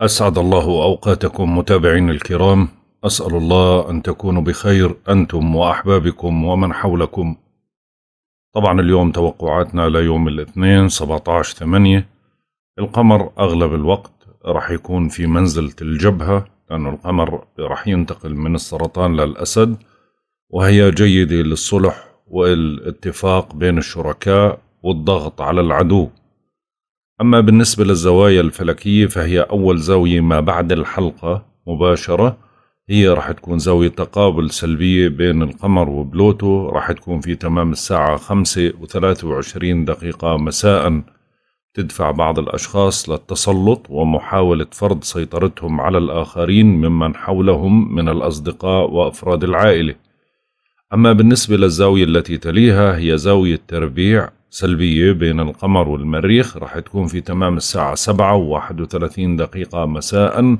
أسعد الله أوقاتكم متابعين الكرام أسأل الله أن تكونوا بخير أنتم وأحبابكم ومن حولكم طبعا اليوم توقعاتنا ليوم الاثنين 17 8 القمر أغلب الوقت رح يكون في منزلة الجبهة لأن القمر رح ينتقل من السرطان للأسد وهي جيدة للصلح والاتفاق بين الشركاء والضغط على العدو أما بالنسبة للزوايا الفلكية فهي أول زاوية ما بعد الحلقة مباشرة هي راح تكون زاوية تقابل سلبية بين القمر وبلوتو راح تكون في تمام الساعة خمسة وثلاثة وعشرين دقيقة مساء تدفع بعض الأشخاص للتسلط ومحاولة فرض سيطرتهم على الآخرين ممن حولهم من الأصدقاء وأفراد العائلة أما بالنسبة للزاوية التي تليها هي زاوية تربيع سلبية بين القمر والمريخ رح تكون في تمام الساعة 7 و 31 دقيقة مساء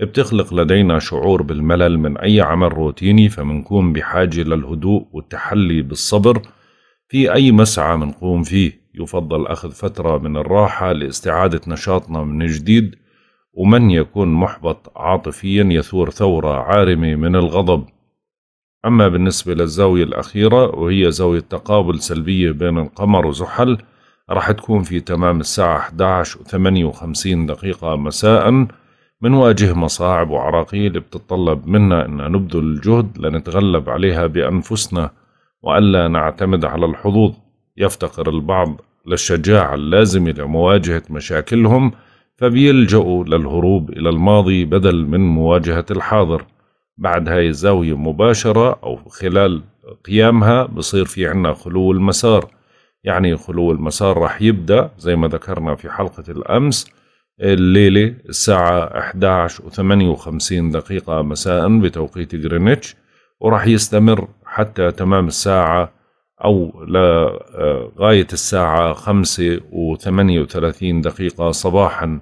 بتخلق لدينا شعور بالملل من أي عمل روتيني فمنكون بحاجة للهدوء والتحلي بالصبر في أي مسعى منقوم فيه يفضل أخذ فترة من الراحة لاستعادة نشاطنا من جديد ومن يكون محبط عاطفيا يثور ثورة عارمة من الغضب أما بالنسبة للزاوية الأخيرة وهي زاوية تقابل سلبية بين القمر وزحل راح تكون في تمام الساعة 11.58 دقيقة مساء منواجه مصاعب وعراقيل بتتطلب منا أن نبذل الجهد لنتغلب عليها بأنفسنا وألا نعتمد على الحظوظ يفتقر البعض للشجاعة اللازمة لمواجهة مشاكلهم فبيلجأوا للهروب إلى الماضي بدل من مواجهة الحاضر بعد هاي الزاوية مباشرة أو خلال قيامها بصير في عنا خلو المسار يعني خلو المسار رح يبدأ زي ما ذكرنا في حلقة الأمس الليلة الساعة 11.58 دقيقة مساء بتوقيت جرينتش ورح يستمر حتى تمام الساعة أو لغاية آه، الساعة 5.38 دقيقة صباحاً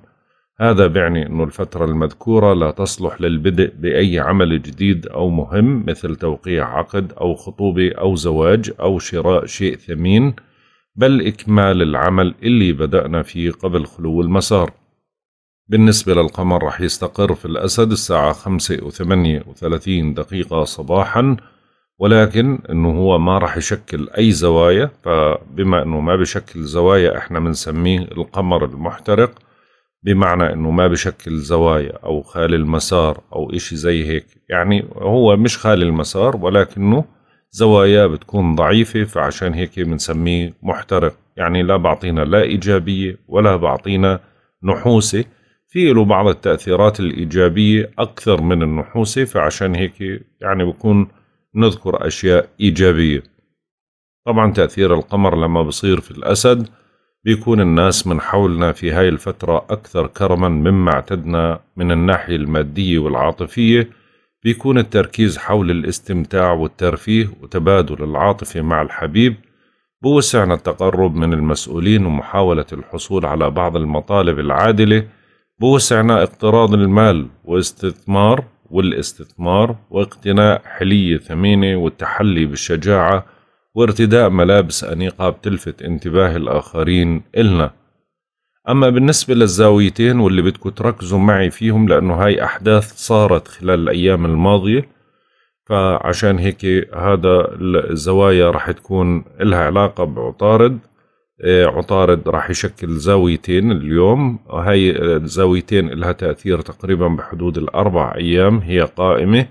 هذا بيعني أن الفترة المذكورة لا تصلح للبدء بأي عمل جديد أو مهم مثل توقيع عقد أو خطوبة أو زواج أو شراء شيء ثمين بل إكمال العمل اللي بدأنا فيه قبل خلو المسار بالنسبة للقمر رح يستقر في الأسد الساعة 5 و 38 دقيقة صباحا ولكن انه هو ما رح يشكل اي زوايا فبما انه ما بشكل زوايا احنا بنسميه القمر المحترق بمعنى انه ما بشكل زوايا او خالي المسار او اشي زي هيك يعني هو مش خالي المسار ولكنه زوايا بتكون ضعيفة فعشان هيك بنسميه محترق يعني لا بعطينا لا إيجابية ولا بعطينا نحوسة في له بعض التأثيرات الإيجابية أكثر من النحوسة فعشان هيك يعني بكون نذكر أشياء إيجابية طبعا تأثير القمر لما بصير في الأسد بيكون الناس من حولنا في هاي الفترة أكثر كرما مما اعتدنا من الناحية المادية والعاطفية بيكون التركيز حول الاستمتاع والترفيه وتبادل العاطفة مع الحبيب بوسعنا التقرب من المسؤولين ومحاولة الحصول على بعض المطالب العادلة بوسعنا اقتراض المال واستثمار والاستثمار واقتناء حلية ثمينة والتحلي بالشجاعة وارتداء ملابس أنيقة بتلفت انتباه الآخرين إلنا أما بالنسبة للزاويتين واللي بدكم تركزوا معي فيهم لأنه هاي أحداث صارت خلال الأيام الماضية فعشان هيك هذا الزوايا راح تكون لها علاقة بعطارد إيه، عطارد راح يشكل زاويتين اليوم هاي الزاويتين لها تأثير تقريبا بحدود الأربع أيام هي قائمة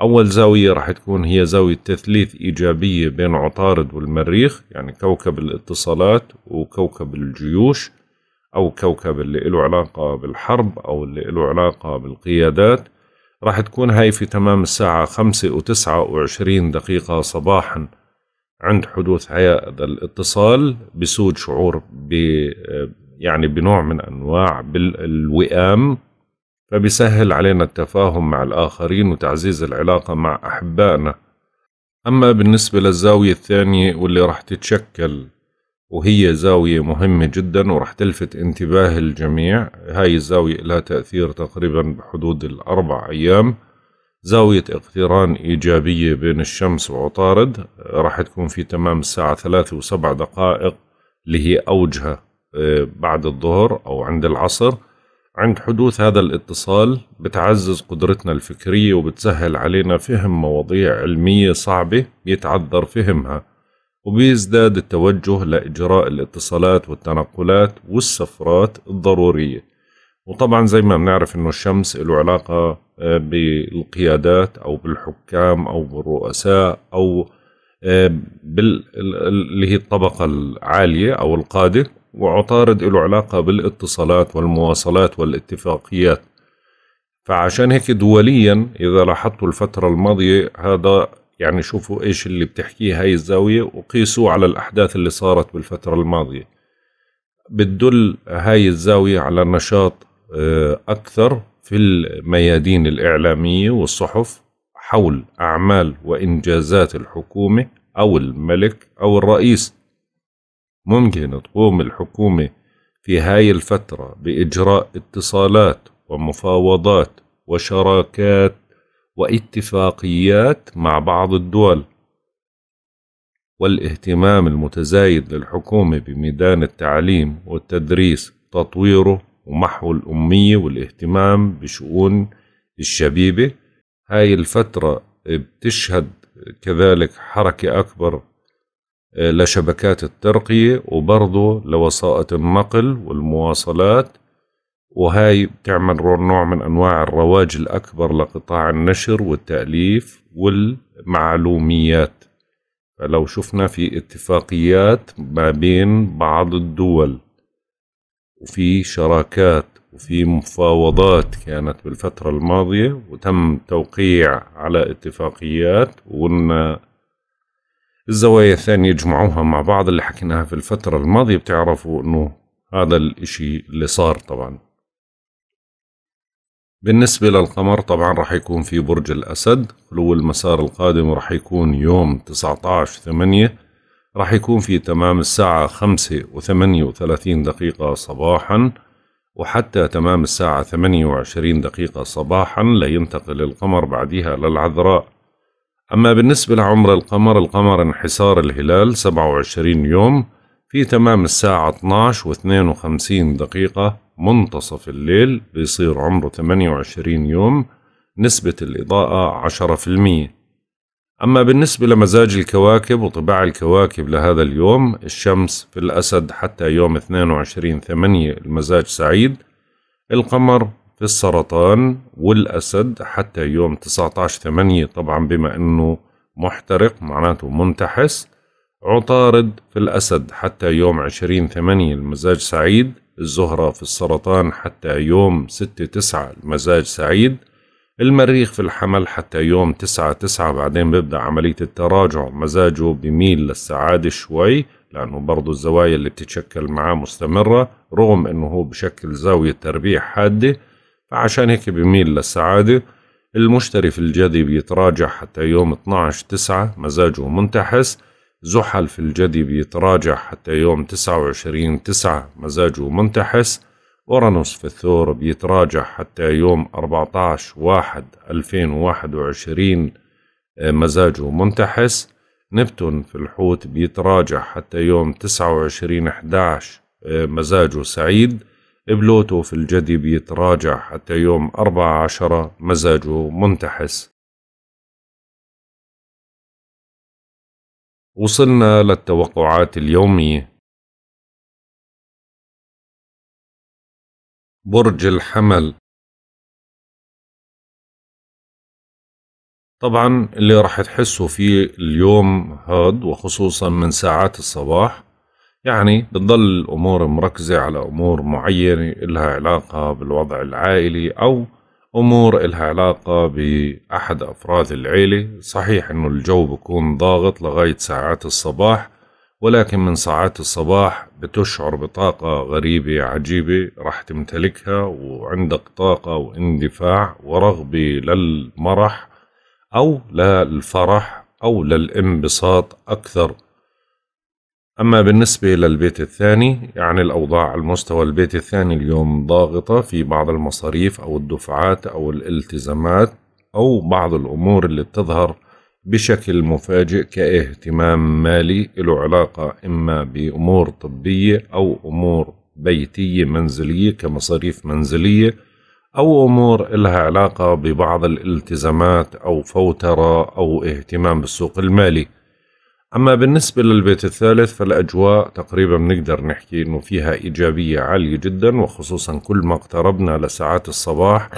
أول زاوية راح تكون هي زاوية تثليث إيجابية بين عطارد والمريخ يعني كوكب الاتصالات وكوكب الجيوش أو كوكب اللي له علاقة بالحرب أو اللي له علاقة بالقيادات راح تكون هاي في تمام الساعة خمسة وتسعة وعشرين دقيقة صباحا عند حدوث هذا الاتصال بسود شعور ب يعني بنوع من أنواع بالوئام فبيسهل علينا التفاهم مع الآخرين وتعزيز العلاقة مع أحبائنا أما بالنسبة للزاوية الثانية واللي راح تتشكل وهي زاوية مهمة جدا وراح تلفت انتباه الجميع هاي الزاوية لها تأثير تقريبا بحدود الأربع أيام زاوية اقتران إيجابية بين الشمس وعطارد راح تكون في تمام الساعة ثلاثة وسبع دقائق اللي هي أوجها آه، بعد الظهر أو عند العصر عند حدوث هذا الاتصال بتعزز قدرتنا الفكرية وبتسهل علينا فهم مواضيع علمية صعبة بيتعذر فهمها وبيزداد التوجه لإجراء الاتصالات والتنقلات والسفرات الضرورية وطبعا زي ما بنعرف انه الشمس له علاقة آه، بالقيادات او بالحكام او بالرؤساء او آه، بال... اللي هي الطبقة العالية او القادة وعطارد له علاقة بالاتصالات والمواصلات والاتفاقيات فعشان هيك دوليا إذا لاحظتوا الفترة الماضية هذا يعني شوفوا إيش اللي بتحكيه هاي الزاوية وقيسوا على الأحداث اللي صارت بالفترة الماضية بتدل هاي الزاوية على نشاط آه، أكثر في الميادين الإعلامية والصحف حول أعمال وإنجازات الحكومة أو الملك أو الرئيس ممكن تقوم الحكومة في هاي الفترة بإجراء اتصالات ومفاوضات وشراكات واتفاقيات مع بعض الدول والاهتمام المتزايد للحكومة بميدان التعليم والتدريس تطويره ومحو الأمية والاهتمام بشؤون الشبيبة هاي الفترة بتشهد كذلك حركة أكبر لشبكات الترقية وبرضه لوسائط النقل والمواصلات وهاي بتعمل نوع من أنواع الرواج الأكبر لقطاع النشر والتأليف والمعلوميات فلو شفنا في اتفاقيات ما بين بعض الدول وفي شراكات وفي مفاوضات كانت بالفترة الماضية وتم توقيع على اتفاقيات وقلنا الزوايا الثانية جمعوها مع بعض اللي حكيناها في الفترة الماضية بتعرفوا أنه هذا الإشي اللي صار طبعا بالنسبة للقمر طبعا راح يكون في برج الأسد خلو المسار القادم راح يكون يوم 19 ثمانية راح يكون في تمام الساعة خمسة وثمانية وثلاثين دقيقة صباحا وحتى تمام الساعة ثمانية وعشرين دقيقة صباحا لينتقل القمر بعدها للعذراء أما بالنسبة لعمر القمر القمر انحسار الهلال 27 يوم في تمام الساعة 12 و 52 دقيقة منتصف الليل بيصير عمره 28 يوم نسبة الإضاءة 10% أما بالنسبة لمزاج الكواكب وطباع الكواكب لهذا اليوم الشمس في الأسد حتى يوم 22 8 المزاج سعيد القمر السرطان والأسد حتى يوم 19 8 طبعا بما أنه محترق معناته منتحس عطارد في الأسد حتى يوم 20 8 المزاج سعيد الزهرة في السرطان حتى يوم 6 9 المزاج سعيد المريخ في الحمل حتى يوم 9 9 بعدين بيبدأ عملية التراجع مزاجه بميل للسعادة شوي لأنه برضه الزوايا اللي بتتشكل معاه مستمرة رغم أنه هو بشكل زاوية تربيع حادة فعشان هيك بميل للسعادة المشتري في الجدي بيتراجع حتى يوم 12 9 مزاجه منتحس زحل في الجدي بيتراجع حتى يوم 29 9 مزاجه منتحس أورانوس في الثور بيتراجع حتى يوم 14 1 2021 مزاجه منتحس نبتون في الحوت بيتراجع حتى يوم 29 11 مزاجه سعيد بلوتو في الجدي بيتراجع حتى يوم أربعة عشرة مزاجه منتحس وصلنا للتوقعات اليومية برج الحمل طبعا اللي راح تحسوا فيه اليوم هاد وخصوصا من ساعات الصباح يعني بتضل الأمور مركزة على أمور معينة إلها علاقة بالوضع العائلي أو أمور إلها علاقة بأحد أفراد العيلة صحيح أنه الجو بكون ضاغط لغاية ساعات الصباح ولكن من ساعات الصباح بتشعر بطاقة غريبة عجيبة راح تمتلكها وعندك طاقة واندفاع ورغبة للمرح أو للفرح أو للانبساط أكثر أما بالنسبة للبيت الثاني يعني الأوضاع على مستوى البيت الثاني اليوم ضاغطة في بعض المصاريف أو الدفعات أو الالتزامات أو بعض الأمور اللي بتظهر بشكل مفاجئ كاهتمام مالي له علاقة إما بأمور طبية أو أمور بيتية منزلية كمصاريف منزلية أو أمور لها علاقة ببعض الالتزامات أو فوترة أو اهتمام بالسوق المالي أما بالنسبة للبيت الثالث فالأجواء تقريبا بنقدر نحكي إنه فيها إيجابية عالية جدا وخصوصا كل ما اقتربنا لساعات الصباح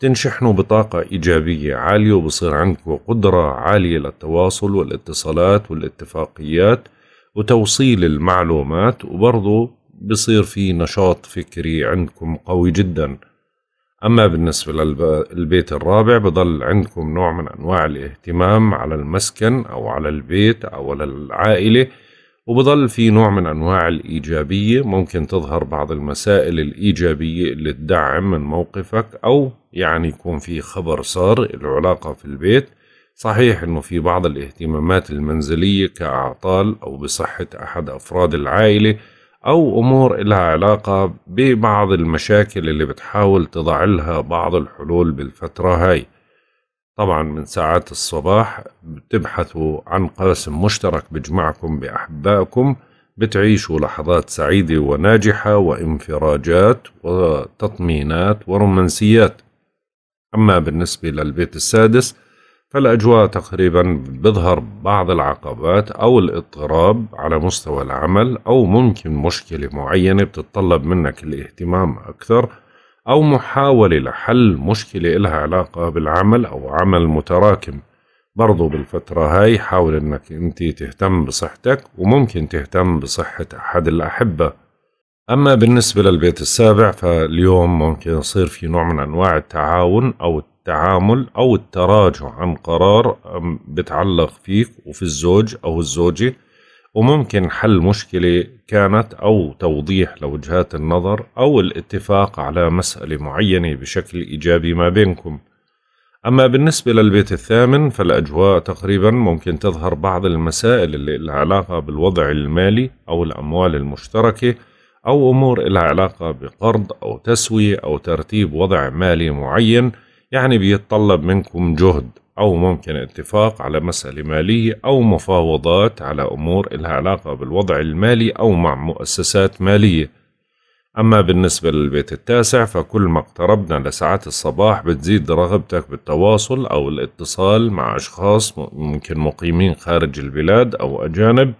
تنشحنوا بطاقة إيجابية عالية وبصير عندكم قدرة عالية للتواصل والاتصالات والاتفاقيات وتوصيل المعلومات وبرضو بصير في نشاط فكري عندكم قوي جداً أما بالنسبة للبيت الرابع بضل عندكم نوع من أنواع الاهتمام على المسكن أو على البيت أو على العائلة وبضل في نوع من أنواع الإيجابية ممكن تظهر بعض المسائل الإيجابية اللي تدعم من موقفك أو يعني يكون في خبر صار العلاقة في البيت صحيح أنه في بعض الاهتمامات المنزلية كأعطال أو بصحة أحد أفراد العائلة أو أمور لها علاقة ببعض المشاكل اللي بتحاول تضع لها بعض الحلول بالفترة هاي طبعا من ساعات الصباح بتبحثوا عن قاسم مشترك بجمعكم بأحبائكم بتعيشوا لحظات سعيدة وناجحة وانفراجات وتطمينات ورومانسيات أما بالنسبة للبيت السادس فالأجواء تقريبا بظهر بعض العقبات أو الاضطراب على مستوى العمل أو ممكن مشكلة معينة بتتطلب منك الاهتمام أكثر أو محاولة لحل مشكلة إلها علاقة بالعمل أو عمل متراكم برضو بالفترة هاي حاول إنك أنت تهتم بصحتك وممكن تهتم بصحة أحد الأحبة أما بالنسبة للبيت السابع فاليوم ممكن يصير في نوع من أنواع التعاون أو التعامل أو التراجع عن قرار بتعلق فيك وفي الزوج أو الزوجة وممكن حل مشكلة كانت أو توضيح لوجهات النظر أو الاتفاق على مسألة معينة بشكل إيجابي ما بينكم أما بالنسبة للبيت الثامن فالأجواء تقريبا ممكن تظهر بعض المسائل اللي لها علاقة بالوضع المالي أو الأموال المشتركة أو أمور لها علاقة بقرض أو تسوية أو ترتيب وضع مالي معين يعني بيتطلب منكم جهد أو ممكن اتفاق على مسألة مالية أو مفاوضات على أمور إلها علاقة بالوضع المالي أو مع مؤسسات مالية أما بالنسبة للبيت التاسع فكل ما اقتربنا لساعات الصباح بتزيد رغبتك بالتواصل أو الاتصال مع أشخاص ممكن مقيمين خارج البلاد أو أجانب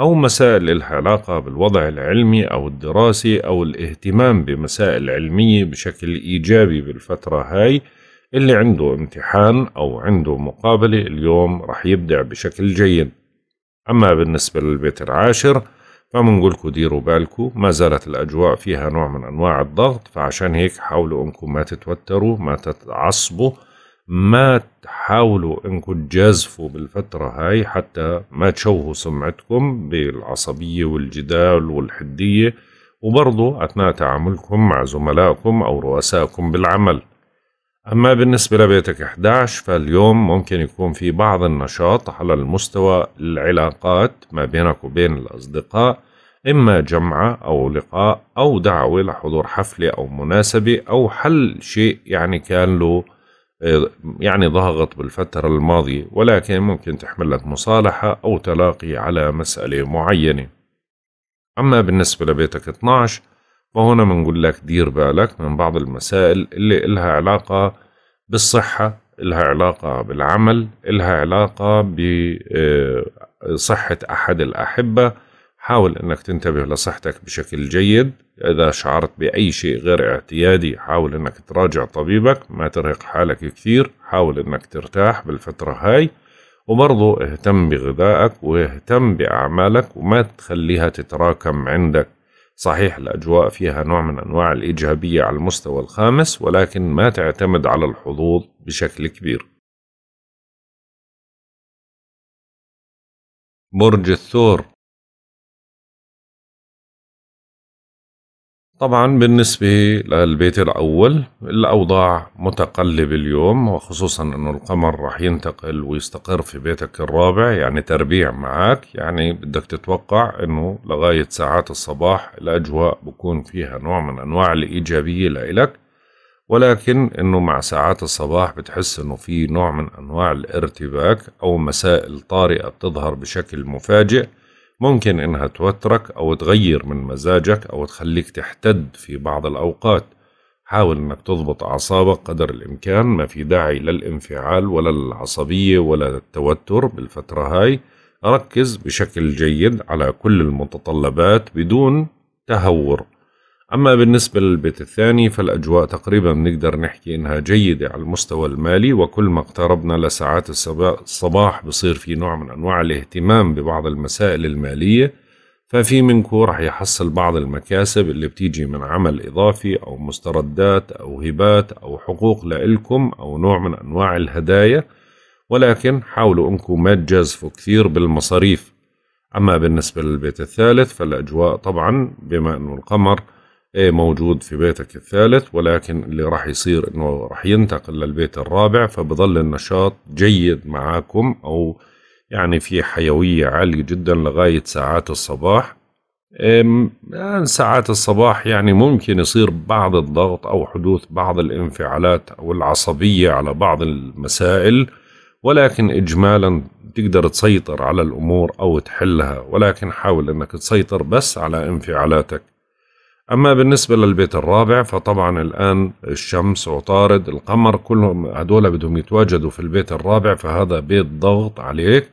أو مسائل لها علاقة بالوضع العلمي أو الدراسي أو الاهتمام بمسائل علمية بشكل إيجابي بالفترة هاي اللي عنده امتحان أو عنده مقابلة اليوم رح يبدع بشكل جيد أما بالنسبة للبيت العاشر فمنقولكوا ديروا بالكوا ما زالت الأجواء فيها نوع من أنواع الضغط فعشان هيك حاولوا أنكم ما تتوتروا ما تتعصبوا ما تحاولوا أنكم تجازفوا بالفترة هاي حتى ما تشوهوا سمعتكم بالعصبية والجدال والحدية وبرضو أثناء تعاملكم مع زملائكم أو رؤسائكم بالعمل أما بالنسبة لبيتك 11 فاليوم ممكن يكون في بعض النشاط على المستوى العلاقات ما بينك وبين الأصدقاء إما جمعة أو لقاء أو دعوة لحضور حفلة أو مناسبة أو حل شيء يعني كان له آه، يعني ضغط بالفترة الماضية ولكن ممكن تحمل لك مصالحة أو تلاقي على مسألة معينة أما بالنسبة لبيتك 12 وهنا بنقول لك دير بالك من بعض المسائل اللي إلها علاقة بالصحة إلها علاقة بالعمل إلها علاقة بصحة آه، أحد الأحبة حاول أنك تنتبه لصحتك بشكل جيد إذا شعرت بأي شيء غير اعتيادي حاول أنك تراجع طبيبك ما ترهق حالك كثير حاول أنك ترتاح بالفترة هاي وبرضو اهتم بغذائك واهتم بأعمالك وما تخليها تتراكم عندك صحيح الأجواء فيها نوع من أنواع الإيجابية على المستوى الخامس ولكن ما تعتمد على الحظوظ بشكل كبير برج الثور طبعا بالنسبة للبيت الأول الأوضاع متقلبة اليوم وخصوصا أنه القمر رح ينتقل ويستقر في بيتك الرابع يعني تربيع معك يعني بدك تتوقع أنه لغاية ساعات الصباح الأجواء بكون فيها نوع من أنواع الإيجابية لإلك ولكن أنه مع ساعات الصباح بتحس أنه في نوع من أنواع الارتباك أو مسائل طارئة بتظهر بشكل مفاجئ ممكن إنها توترك أو تغير من مزاجك أو تخليك تحتد في بعض الأوقات حاول إنك تضبط أعصابك قدر الإمكان ما في داعي للانفعال ولا العصبية ولا التوتر بالفترة هاي ركز بشكل جيد على كل المتطلبات بدون تهور أما بالنسبة للبيت الثاني فالأجواء تقريبا نقدر نحكي إنها جيدة على المستوى المالي وكل ما اقتربنا لساعات الصباح بصير في نوع من أنواع الاهتمام ببعض المسائل المالية ففي منكو رح يحصل بعض المكاسب اللي بتيجي من عمل إضافي أو مستردات أو هبات أو حقوق لإلكم أو نوع من أنواع الهدايا ولكن حاولوا أنكم ما تجازفوا كثير بالمصاريف أما بالنسبة للبيت الثالث فالأجواء طبعا بما أنه القمر إيه، موجود في بيتك الثالث ولكن اللي راح يصير انه راح ينتقل للبيت الرابع فبظل النشاط جيد معاكم او يعني في حيوية عالية جدا لغاية ساعات الصباح يعني ساعات الصباح يعني ممكن يصير بعض الضغط أو حدوث بعض الانفعالات أو العصبية على بعض المسائل ولكن إجمالا تقدر تسيطر على الأمور أو تحلها ولكن حاول أنك تسيطر بس على انفعالاتك أما بالنسبة للبيت الرابع فطبعا الآن الشمس عطارد القمر كلهم هدول بدهم يتواجدوا في البيت الرابع فهذا بيت ضغط عليك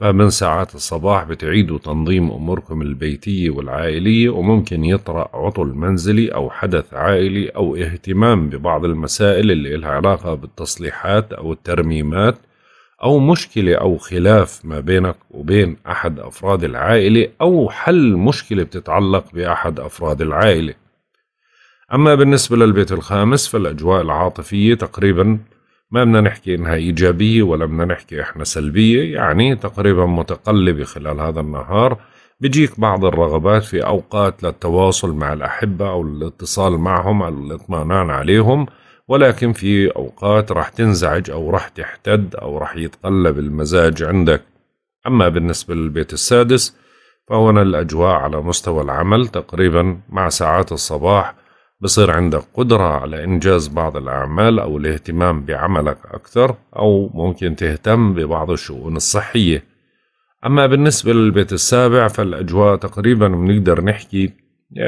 فمن ساعات الصباح بتعيدوا تنظيم أموركم البيتية والعائلية وممكن يطرأ عطل منزلي أو حدث عائلي أو اهتمام ببعض المسائل اللي لها علاقة بالتصليحات أو الترميمات أو مشكلة أو خلاف ما بينك وبين أحد أفراد العائلة أو حل مشكلة بتتعلق بأحد أفراد العائلة أما بالنسبة للبيت الخامس فالأجواء العاطفية تقريبا ما بدنا نحكي إنها إيجابية ولا بدنا نحكي إحنا سلبية يعني تقريبا متقلبة خلال هذا النهار بيجيك بعض الرغبات في أوقات للتواصل مع الأحبة أو الاتصال معهم أو الاطمئنان عليهم ولكن في أوقات راح تنزعج أو راح تحتد أو راح يتقلب المزاج عندك أما بالنسبة للبيت السادس فهنا الأجواء على مستوى العمل تقريبا مع ساعات الصباح بصير عندك قدرة على إنجاز بعض الأعمال أو الاهتمام بعملك أكثر أو ممكن تهتم ببعض الشؤون الصحية أما بالنسبة للبيت السابع فالأجواء تقريبا بنقدر نحكي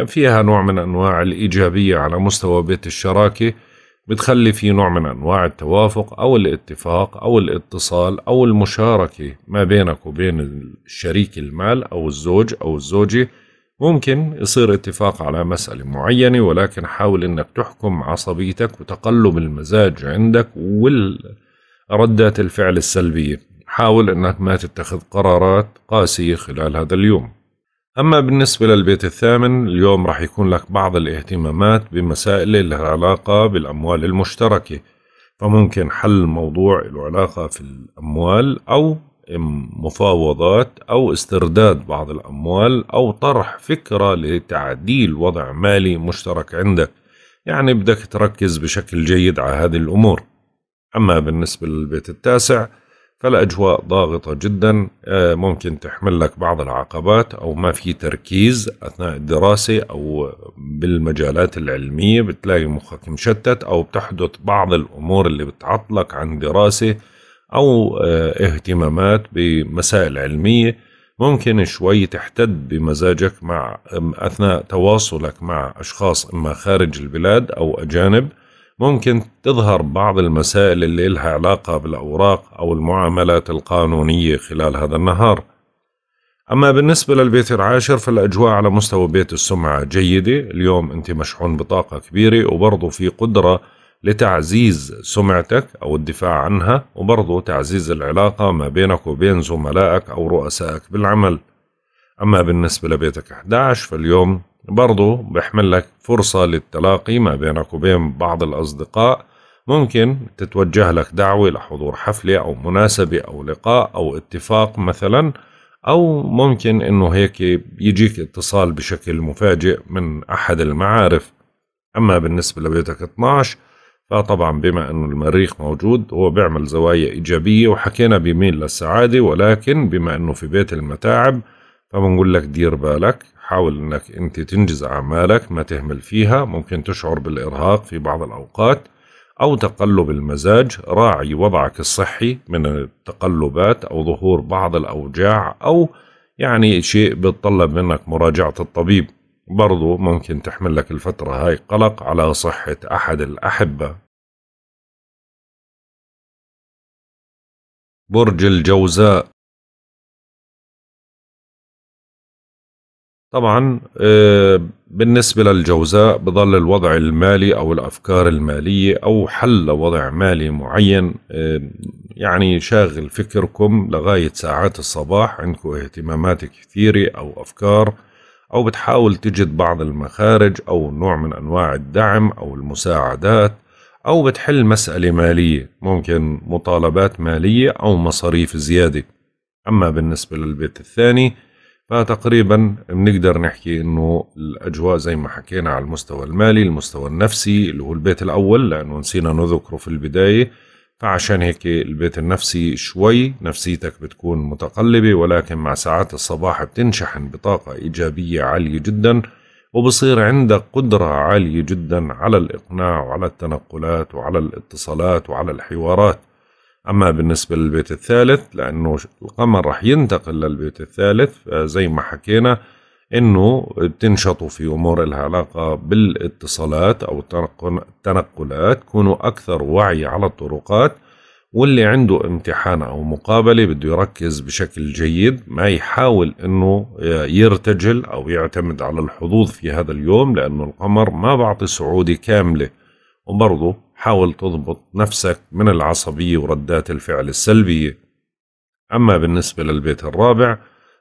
فيها نوع من أنواع الإيجابية على مستوى بيت الشراكة بتخلي في نوع من أنواع التوافق أو الاتفاق أو الاتصال أو المشاركة ما بينك وبين الشريك المال أو الزوج أو الزوجة ممكن يصير اتفاق على مسألة معينة ولكن حاول أنك تحكم عصبيتك وتقلب المزاج عندك والردات الفعل السلبية حاول أنك ما تتخذ قرارات قاسية خلال هذا اليوم أما بالنسبة للبيت الثامن اليوم راح يكون لك بعض الاهتمامات بمسائل لها علاقة بالأموال المشتركة فممكن حل موضوع له علاقة في الأموال أو مفاوضات أو استرداد بعض الأموال أو طرح فكرة لتعديل وضع مالي مشترك عندك يعني بدك تركز بشكل جيد على هذه الأمور أما بالنسبة للبيت التاسع فالأجواء ضاغطة جدا آه، ممكن تحمل لك بعض العقبات أو ما في تركيز أثناء الدراسة أو بالمجالات العلمية بتلاقي مخك مشتت أو بتحدث بعض الأمور اللي بتعطلك عن دراسة أو آه، اهتمامات بمسائل علمية ممكن شوي تحتد بمزاجك مع أثناء تواصلك مع أشخاص إما خارج البلاد أو أجانب ممكن تظهر بعض المسائل اللي لها علاقة بالأوراق أو المعاملات القانونية خلال هذا النهار أما بالنسبة للبيت العاشر فالأجواء على مستوى بيت السمعة جيدة اليوم أنت مشحون بطاقة كبيرة وبرضه في قدرة لتعزيز سمعتك أو الدفاع عنها وبرضه تعزيز العلاقة ما بينك وبين زملائك أو رؤسائك بالعمل أما بالنسبة لبيتك 11 فاليوم برضو بيحمل لك فرصة للتلاقي ما بينك وبين بعض الأصدقاء ممكن تتوجه لك دعوة لحضور حفلة أو مناسبة أو لقاء أو اتفاق مثلا أو ممكن إنه هيك يجيك اتصال بشكل مفاجئ من أحد المعارف أما بالنسبة لبيتك 12 فطبعا بما أنه المريخ موجود هو بيعمل زوايا إيجابية وحكينا بيميل للسعادة ولكن بما أنه في بيت المتاعب فبنقول لك دير بالك حاول انك انت تنجز اعمالك ما تهمل فيها ممكن تشعر بالارهاق في بعض الاوقات او تقلب المزاج راعي وضعك الصحي من التقلبات او ظهور بعض الاوجاع او يعني شيء بتطلب منك مراجعه الطبيب برضو ممكن تحمل لك الفترة هاي قلق على صحة أحد الأحبة برج الجوزاء طبعا آه، بالنسبة للجوزاء بظل الوضع المالي أو الأفكار المالية أو حل وضع مالي معين آه، يعني شاغل فكركم لغاية ساعات الصباح عندكم اهتمامات كثيرة أو أفكار أو بتحاول تجد بعض المخارج أو نوع من أنواع الدعم أو المساعدات أو بتحل مسألة مالية ممكن مطالبات مالية أو مصاريف زيادة أما بالنسبة للبيت الثاني فتقريبا بنقدر نحكي انه الاجواء زي ما حكينا على المستوى المالي المستوى النفسي اللي هو البيت الاول لانه نسينا نذكره في البدايه فعشان هيك البيت النفسي شوي نفسيتك بتكون متقلبه ولكن مع ساعات الصباح بتنشحن بطاقه ايجابيه عاليه جدا وبصير عندك قدرة عالية جدا على الإقناع وعلى التنقلات وعلى الاتصالات وعلى الحوارات أما بالنسبة للبيت الثالث لأنه القمر رح ينتقل للبيت الثالث زي ما حكينا انه بتنشطوا في امور لها علاقه بالاتصالات او التنقلات كونوا اكثر وعي على الطرقات واللي عنده امتحان او مقابله بده يركز بشكل جيد ما يحاول انه يرتجل او يعتمد على الحظوظ في هذا اليوم لانه القمر ما بعطي سعوده كامله وبرضه حاول تضبط نفسك من العصبية وردات الفعل السلبية أما بالنسبة للبيت الرابع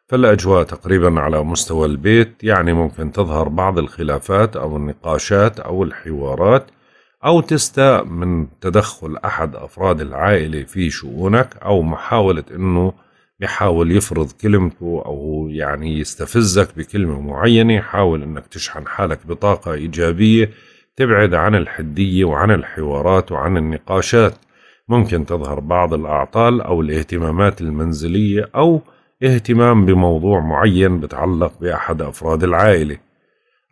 فالأجواء تقريبا على مستوى البيت يعني ممكن تظهر بعض الخلافات أو النقاشات أو الحوارات أو تستاء من تدخل أحد أفراد العائلة في شؤونك أو محاولة أنه يحاول يفرض كلمته أو يعني يستفزك بكلمة معينة حاول أنك تشحن حالك بطاقة إيجابية تبعد عن الحدية وعن الحوارات وعن النقاشات ممكن تظهر بعض الأعطال أو الاهتمامات المنزلية أو اهتمام بموضوع معين بتعلق بأحد أفراد العائلة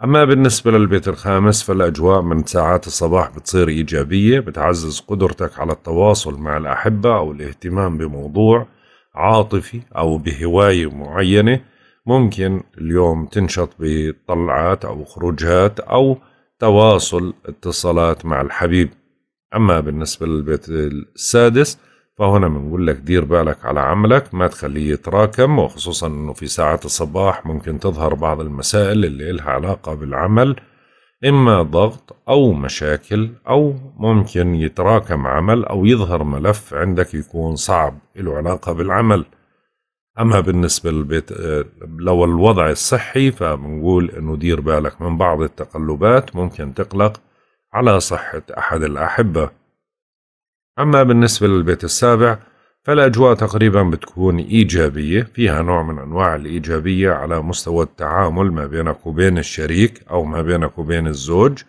أما بالنسبة للبيت الخامس فالأجواء من ساعات الصباح بتصير إيجابية بتعزز قدرتك على التواصل مع الأحبة أو الاهتمام بموضوع عاطفي أو بهواية معينة ممكن اليوم تنشط بطلعات أو خروجات أو تواصل اتصالات مع الحبيب أما بالنسبة للبيت السادس فهنا بنقول لك دير بالك على عملك ما تخليه يتراكم وخصوصا انه في ساعات الصباح ممكن تظهر بعض المسائل اللي لها علاقة بالعمل اما ضغط او مشاكل او ممكن يتراكم عمل او يظهر ملف عندك يكون صعب له علاقة بالعمل اما بالنسبه للبيت آه، لو الوضع الصحي فبنقول انه دير بالك من بعض التقلبات ممكن تقلق على صحه احد الاحبه اما بالنسبه للبيت السابع فالاجواء تقريبا بتكون ايجابيه فيها نوع من انواع الايجابيه على مستوى التعامل ما بينك وبين الشريك او ما بينك وبين الزوج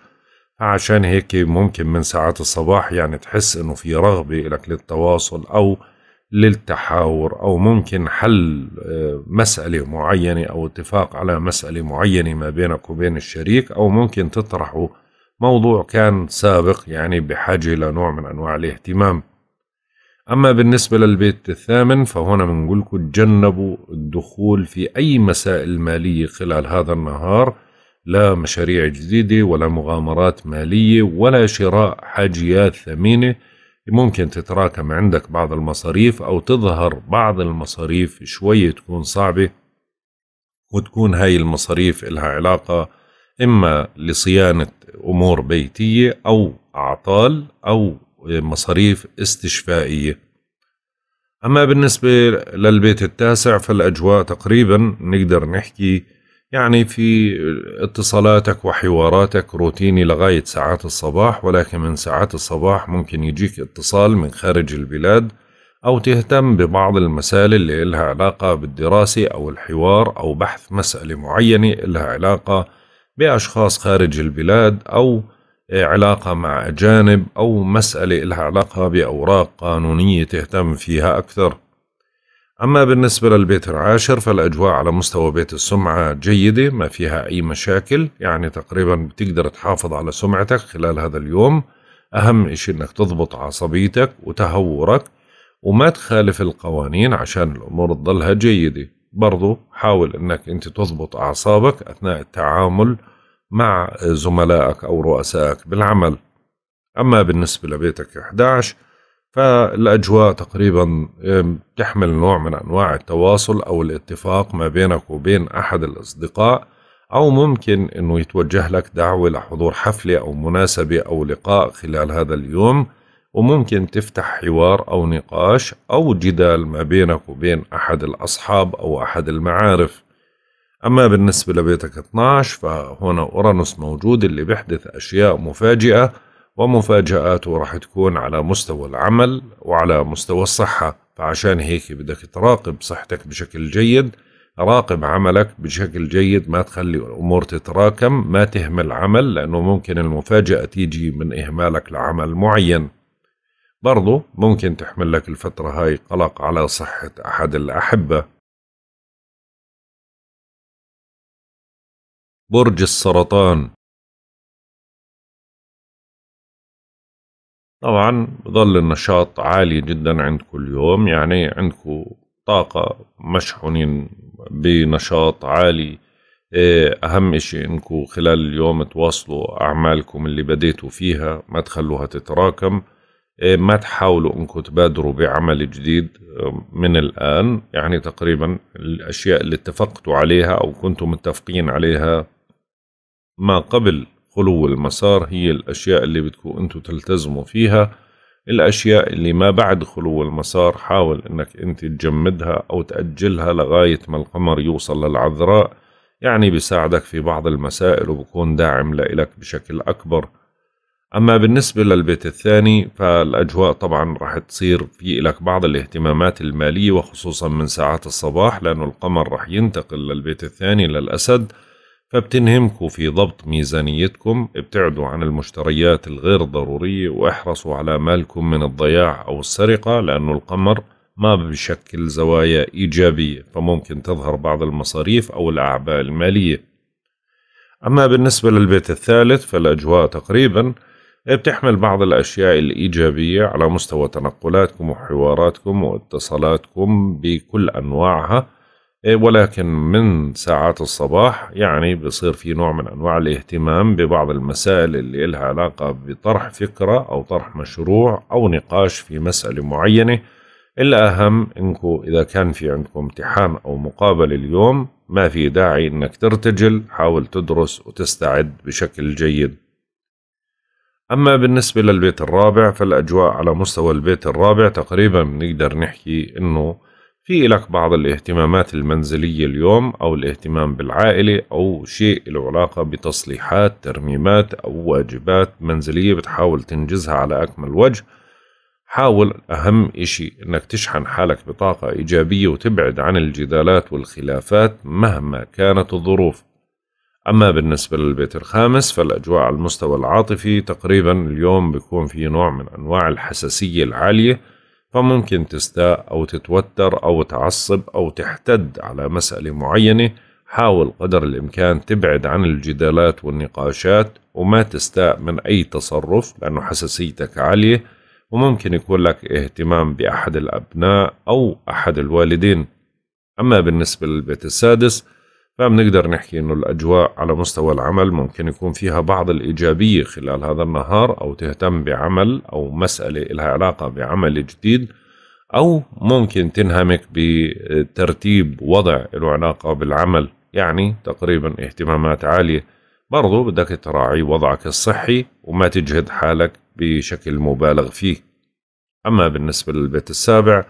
عشان هيك ممكن من ساعات الصباح يعني تحس انه في رغبه لك للتواصل او للتحاور أو ممكن حل آه، مسألة معينة أو اتفاق على مسألة معينة ما بينك وبين الشريك أو ممكن تطرحوا موضوع كان سابق يعني بحاجة لنوع من أنواع الاهتمام أما بالنسبة للبيت الثامن فهنا بنقولكم تجنبوا الدخول في أي مسائل مالية خلال هذا النهار لا مشاريع جديدة ولا مغامرات مالية ولا شراء حاجيات ثمينة ممكن تتراكم عندك بعض المصاريف أو تظهر بعض المصاريف شوي تكون صعبة وتكون هاي المصاريف إلها علاقة إما لصيانة أمور بيتية أو أعطال أو مصاريف استشفائية أما بالنسبة للبيت التاسع فالأجواء تقريبا نقدر نحكي يعني في اتصالاتك وحواراتك روتيني لغاية ساعات الصباح ولكن من ساعات الصباح ممكن يجيك اتصال من خارج البلاد أو تهتم ببعض المسائل اللي إلها علاقة بالدراسة أو الحوار أو بحث مسألة معينة إلها علاقة بأشخاص خارج البلاد أو علاقة مع أجانب أو مسألة إلها علاقة بأوراق قانونية تهتم فيها أكثر أما بالنسبة للبيت العاشر فالأجواء على مستوى بيت السمعة جيدة ما فيها أي مشاكل يعني تقريبا بتقدر تحافظ على سمعتك خلال هذا اليوم أهم إشي إنك تضبط عصبيتك وتهورك وما تخالف القوانين عشان الأمور تضلها جيدة برضو حاول إنك أنت تضبط أعصابك أثناء التعامل مع زملائك أو رؤسائك بالعمل أما بالنسبة لبيتك 11 فالاجواء تقريبا بتحمل نوع من انواع التواصل او الاتفاق ما بينك وبين احد الاصدقاء او ممكن انه يتوجه لك دعوه لحضور حفله او مناسبه او لقاء خلال هذا اليوم وممكن تفتح حوار او نقاش او جدال ما بينك وبين احد الاصحاب او احد المعارف أما بالنسبة لبيتك 12 فهنا أورانوس موجود اللي بيحدث أشياء مفاجئة ومفاجآته راح تكون على مستوى العمل وعلى مستوى الصحة فعشان هيك بدك تراقب صحتك بشكل جيد راقب عملك بشكل جيد ما تخلي الأمور تتراكم ما تهمل عمل لأنه ممكن المفاجأة تيجي من إهمالك لعمل معين برضو ممكن تحمل لك الفترة هاي قلق على صحة أحد الأحبة برج السرطان طبعا بضل النشاط عالي جدا عندكم اليوم يعني عندكم طاقة مشحونين بنشاط عالي إيه، أهم إشي إنكم خلال اليوم تواصلوا أعمالكم اللي بديتوا فيها ما تخلوها تتراكم إيه، ما تحاولوا إنكم تبادروا بعمل جديد إيه، من الآن يعني تقريبا الأشياء اللي اتفقتوا عليها أو كنتم متفقين عليها ما قبل خلو المسار هي الأشياء اللي بدكم أنتوا تلتزموا فيها الأشياء اللي ما بعد خلو المسار حاول أنك أنت تجمدها أو تأجلها لغاية ما القمر يوصل للعذراء يعني بيساعدك في بعض المسائل وبكون داعم لإلك بشكل أكبر أما بالنسبة للبيت الثاني فالأجواء طبعا راح تصير في لك بعض الاهتمامات المالية وخصوصا من ساعات الصباح لأن القمر راح ينتقل للبيت الثاني للأسد فبتنهمكوا في ضبط ميزانيتكم ابتعدوا عن المشتريات الغير ضرورية واحرصوا على مالكم من الضياع أو السرقة لأن القمر ما بشكل زوايا إيجابية فممكن تظهر بعض المصاريف أو الأعباء المالية أما بالنسبة للبيت الثالث فالأجواء تقريبا بتحمل بعض الأشياء الإيجابية على مستوى تنقلاتكم وحواراتكم واتصالاتكم بكل أنواعها إيه، ولكن من ساعات الصباح يعني بصير في نوع من أنواع الاهتمام ببعض المسائل اللي إلها علاقة بطرح فكرة أو طرح مشروع أو نقاش في مسألة معينة الأهم إنكو إذا كان في عندكم امتحان أو مقابلة اليوم ما في داعي إنك ترتجل حاول تدرس وتستعد بشكل جيد أما بالنسبة للبيت الرابع فالأجواء على مستوى البيت الرابع تقريبا بنقدر نحكي إنه في لك بعض الاهتمامات المنزلية اليوم أو الاهتمام بالعائلة أو شيء له علاقة بتصليحات ترميمات أو واجبات منزلية بتحاول تنجزها على أكمل وجه حاول أهم إشي أنك تشحن حالك بطاقة إيجابية وتبعد عن الجدالات والخلافات مهما كانت الظروف أما بالنسبة للبيت الخامس فالأجواء على المستوى العاطفي تقريبا اليوم بيكون في نوع من أنواع الحساسية العالية فممكن تستاء أو تتوتر أو تعصب أو تحتد على مسألة معينة حاول قدر الإمكان تبعد عن الجدالات والنقاشات وما تستاء من أي تصرف لأنه حساسيتك عالية وممكن يكون لك اهتمام بأحد الأبناء أو أحد الوالدين أما بالنسبة للبيت السادس فبنقدر نحكي انه الاجواء على مستوى العمل ممكن يكون فيها بعض الايجابيه خلال هذا النهار او تهتم بعمل او مساله لها علاقه بعمل جديد او ممكن تنهمك بترتيب وضع له علاقه بالعمل يعني تقريبا اهتمامات عاليه برضو بدك تراعي وضعك الصحي وما تجهد حالك بشكل مبالغ فيه اما بالنسبه للبيت السابع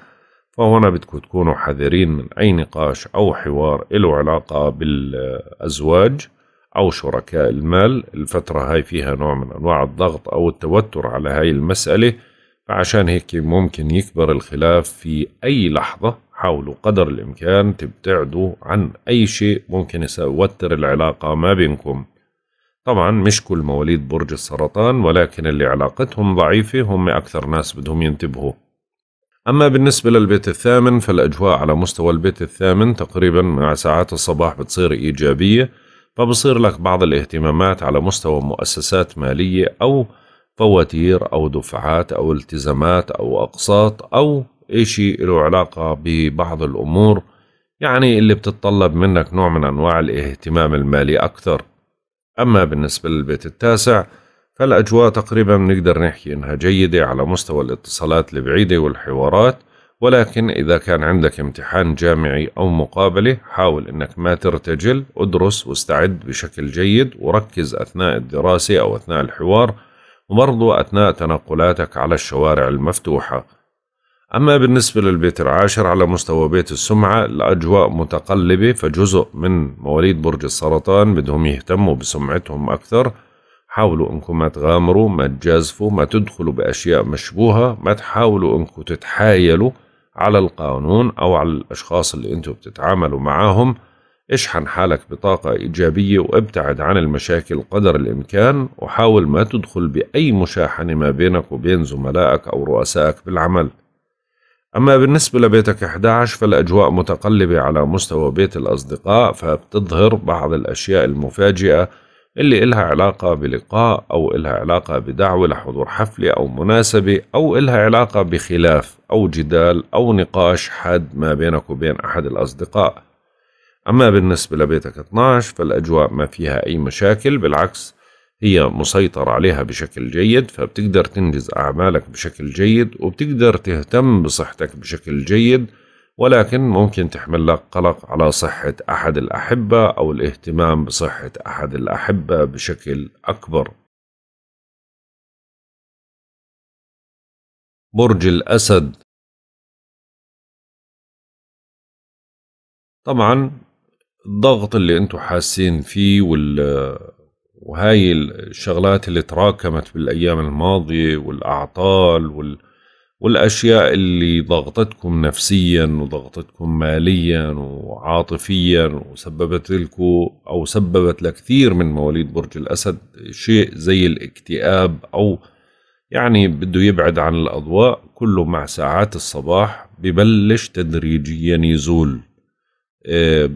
فهنا بدكم تكونوا حذرين من أي نقاش أو حوار له علاقة بالأزواج أو شركاء المال الفترة هاي فيها نوع من أنواع الضغط أو التوتر على هاي المسألة فعشان هيك ممكن يكبر الخلاف في أي لحظة حاولوا قدر الإمكان تبتعدوا عن أي شيء ممكن يوتر العلاقة ما بينكم طبعا مش كل مواليد برج السرطان ولكن اللي علاقتهم ضعيفة هم أكثر ناس بدهم ينتبهوا أما بالنسبة للبيت الثامن فالأجواء على مستوى البيت الثامن تقريبا مع ساعات الصباح بتصير إيجابية فبصير لك بعض الاهتمامات على مستوى مؤسسات مالية أو فواتير أو دفعات أو التزامات أو أقساط أو إشي له علاقة ببعض الأمور يعني اللي بتتطلب منك نوع من أنواع الاهتمام المالي أكثر أما بالنسبة للبيت التاسع الأجواء تقريبا بنقدر نحكي إنها جيدة على مستوى الاتصالات البعيدة والحوارات ولكن إذا كان عندك امتحان جامعي أو مقابلة حاول إنك ما ترتجل ادرس واستعد بشكل جيد وركز أثناء الدراسة أو أثناء الحوار وبرضو أثناء تنقلاتك على الشوارع المفتوحة أما بالنسبة للبيت العاشر على مستوى بيت السمعة الأجواء متقلبة فجزء من مواليد برج السرطان بدهم يهتموا بسمعتهم أكثر حاولوا انكم ما تغامروا ما تجازفوا ما تدخلوا باشياء مشبوهه ما تحاولوا انكم تتحايلوا على القانون او على الاشخاص اللي انتم بتتعاملوا معاهم اشحن حالك بطاقة إيجابية وابتعد عن المشاكل قدر الإمكان وحاول ما تدخل بأي مشاحنة ما بينك وبين زملائك أو رؤسائك بالعمل أما بالنسبة لبيتك 11 فالأجواء متقلبة على مستوى بيت الأصدقاء فبتظهر بعض الأشياء المفاجئة اللي إلها علاقة بلقاء أو إلها علاقة بدعوة لحضور حفلة أو مناسبة أو إلها علاقة بخلاف أو جدال أو نقاش حاد ما بينك وبين أحد الأصدقاء أما بالنسبة لبيتك 12 فالأجواء ما فيها أي مشاكل بالعكس هي مسيطر عليها بشكل جيد فبتقدر تنجز أعمالك بشكل جيد وبتقدر تهتم بصحتك بشكل جيد ولكن ممكن تحمل لك قلق على صحة أحد الأحبة أو الاهتمام بصحة أحد الأحبة بشكل أكبر. برج الأسد طبعا الضغط اللي انتم حاسين فيه وال وهاي الشغلات اللي تراكمت بالأيام الماضية والأعطال وال... والأشياء اللي ضغطتكم نفسيا وضغطتكم ماليا وعاطفيا وسببت لكم أو سببت لكثير من مواليد برج الأسد شيء زي الاكتئاب أو يعني بده يبعد عن الأضواء كله مع ساعات الصباح ببلش تدريجيا يزول آه،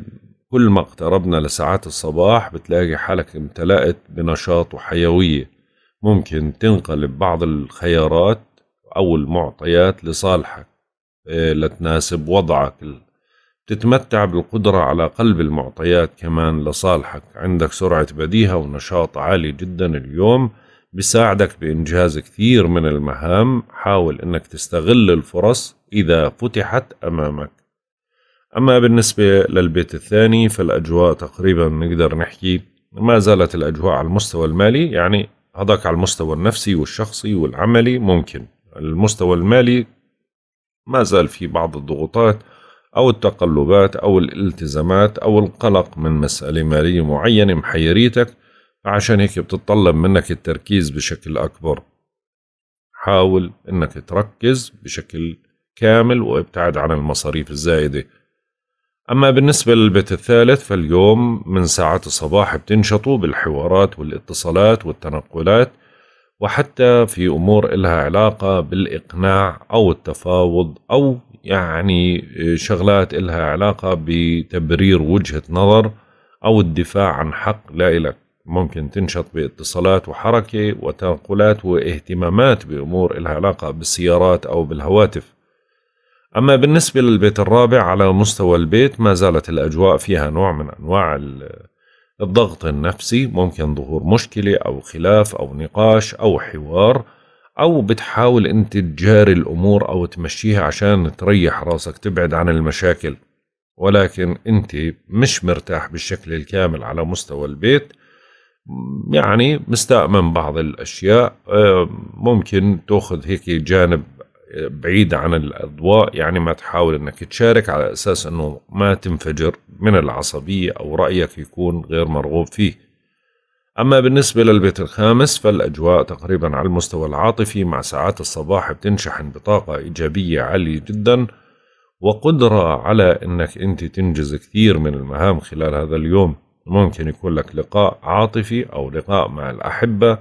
كل ما اقتربنا لساعات الصباح بتلاقي حالك امتلأت بنشاط وحيوية ممكن تنقلب بعض الخيارات أو المعطيات لصالحك إيه، لتناسب وضعك تتمتع بالقدرة على قلب المعطيات كمان لصالحك عندك سرعة بديهة ونشاط عالي جدا اليوم بساعدك بإنجاز كثير من المهام حاول أنك تستغل الفرص إذا فتحت أمامك أما بالنسبة للبيت الثاني فالأجواء تقريبا نقدر نحكي ما زالت الأجواء على المستوى المالي يعني هذاك على المستوى النفسي والشخصي والعملي ممكن المستوى المالي ما زال في بعض الضغوطات أو التقلبات أو الالتزامات أو القلق من مسألة مالية معينة محيريتك عشان هيك بتتطلب منك التركيز بشكل أكبر حاول أنك تركز بشكل كامل وابتعد عن المصاريف الزائدة أما بالنسبة للبيت الثالث فاليوم من ساعات الصباح بتنشطوا بالحوارات والاتصالات والتنقلات وحتى في أمور إلها علاقة بالإقناع أو التفاوض أو يعني شغلات إلها علاقة بتبرير وجهة نظر أو الدفاع عن حق لا إلك ممكن تنشط باتصالات وحركة وتنقلات واهتمامات بأمور إلها علاقة بالسيارات أو بالهواتف أما بالنسبة للبيت الرابع على مستوى البيت ما زالت الأجواء فيها نوع من أنواع الضغط النفسي ممكن ظهور مشكلة أو خلاف أو نقاش أو حوار أو بتحاول أنت تجاري الأمور أو تمشيها عشان تريح راسك تبعد عن المشاكل ولكن أنت مش مرتاح بالشكل الكامل على مستوى البيت يعني مستأمن بعض الأشياء آه، ممكن تأخذ هيك جانب بعيدة عن الأضواء يعني ما تحاول أنك تشارك على أساس أنه ما تنفجر من العصبية أو رأيك يكون غير مرغوب فيه أما بالنسبة للبيت الخامس فالأجواء تقريبا على المستوى العاطفي مع ساعات الصباح بتنشحن بطاقة إيجابية عالية جدا وقدرة على أنك أنت تنجز كثير من المهام خلال هذا اليوم ممكن يكون لك لقاء عاطفي أو لقاء مع الأحبة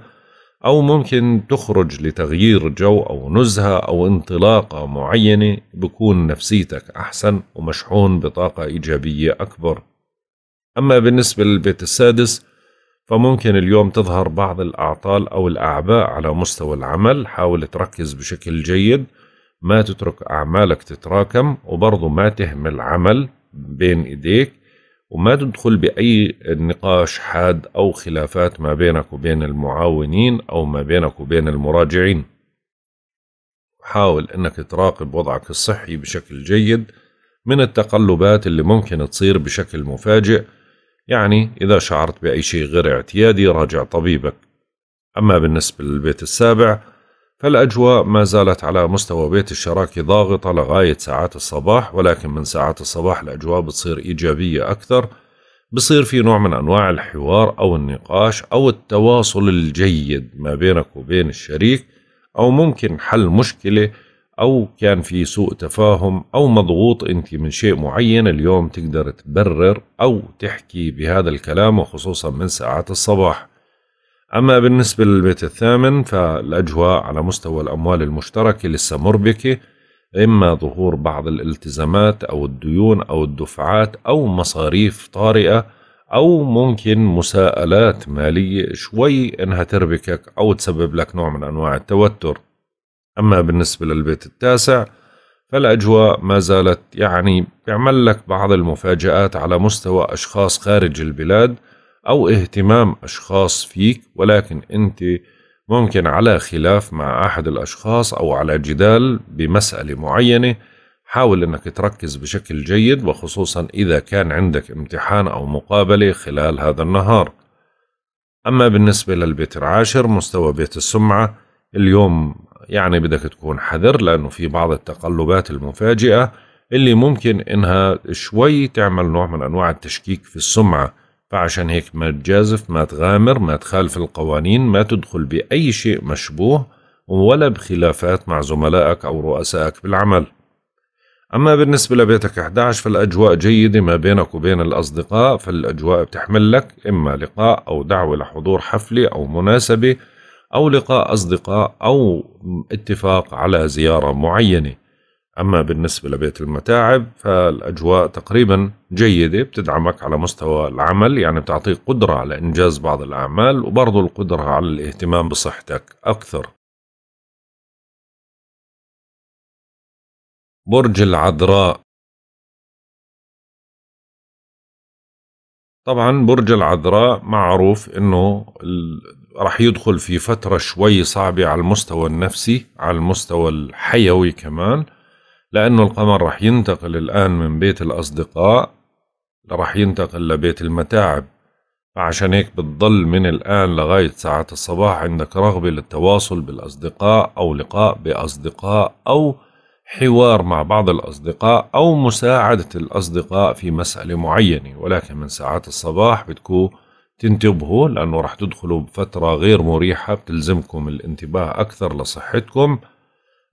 أو ممكن تخرج لتغيير جو أو نزهة أو انطلاقة معينة بكون نفسيتك أحسن ومشحون بطاقة إيجابية أكبر أما بالنسبة للبيت السادس فممكن اليوم تظهر بعض الأعطال أو الأعباء على مستوى العمل حاول تركز بشكل جيد ما تترك أعمالك تتراكم وبرضه ما تهمل عمل بين إيديك وما تدخل بأي نقاش حاد أو خلافات ما بينك وبين المعاونين أو ما بينك وبين المراجعين حاول أنك تراقب وضعك الصحي بشكل جيد من التقلبات اللي ممكن تصير بشكل مفاجئ يعني إذا شعرت بأي شيء غير اعتيادي راجع طبيبك أما بالنسبة للبيت السابع فالأجواء ما زالت على مستوى بيت الشراكة ضاغطة لغاية ساعات الصباح ولكن من ساعات الصباح الأجواء بتصير إيجابية أكثر بصير في نوع من أنواع الحوار أو النقاش أو التواصل الجيد ما بينك وبين الشريك أو ممكن حل مشكلة أو كان في سوء تفاهم أو مضغوط أنت من شيء معين اليوم تقدر تبرر أو تحكي بهذا الكلام وخصوصا من ساعات الصباح أما بالنسبة للبيت الثامن فالأجواء على مستوى الأموال المشتركة لسه مربكة إما ظهور بعض الالتزامات أو الديون أو الدفعات أو مصاريف طارئة أو ممكن مساءلات مالية شوي إنها تربكك أو تسبب لك نوع من أنواع التوتر أما بالنسبة للبيت التاسع فالأجواء ما زالت يعني بيعمل لك بعض المفاجآت على مستوى أشخاص خارج البلاد أو اهتمام أشخاص فيك ولكن أنت ممكن على خلاف مع أحد الأشخاص أو على جدال بمسألة معينة حاول أنك تركز بشكل جيد وخصوصا إذا كان عندك امتحان أو مقابلة خلال هذا النهار أما بالنسبة للبيت العاشر مستوى بيت السمعة اليوم يعني بدك تكون حذر لأنه في بعض التقلبات المفاجئة اللي ممكن إنها شوي تعمل نوع من أنواع التشكيك في السمعة فعشان هيك ما تجازف ما تغامر ما تخالف القوانين ما تدخل بأي شيء مشبوه ولا بخلافات مع زملائك أو رؤسائك بالعمل أما بالنسبة لبيتك 11 فالأجواء جيدة ما بينك وبين الأصدقاء فالأجواء بتحمل لك إما لقاء أو دعوة لحضور حفلة أو مناسبة أو لقاء أصدقاء أو اتفاق على زيارة معينة أما بالنسبة لبيت المتاعب فالأجواء تقريبا جيدة بتدعمك على مستوى العمل يعني بتعطيك قدرة على إنجاز بعض الأعمال وبرضو القدرة على الاهتمام بصحتك أكثر برج العذراء طبعا برج العذراء معروف انه راح يدخل في فترة شوي صعبة على المستوى النفسي على المستوى الحيوي كمان لأنه القمر رح ينتقل الآن من بيت الأصدقاء رح ينتقل لبيت المتاعب فعشان هيك بتضل من الآن لغاية ساعة الصباح عندك رغبة للتواصل بالأصدقاء أو لقاء بأصدقاء أو حوار مع بعض الأصدقاء أو مساعدة الأصدقاء في مسألة معينة ولكن من ساعات الصباح بتكو تنتبهوا لأنه رح تدخلوا بفترة غير مريحة بتلزمكم الانتباه أكثر لصحتكم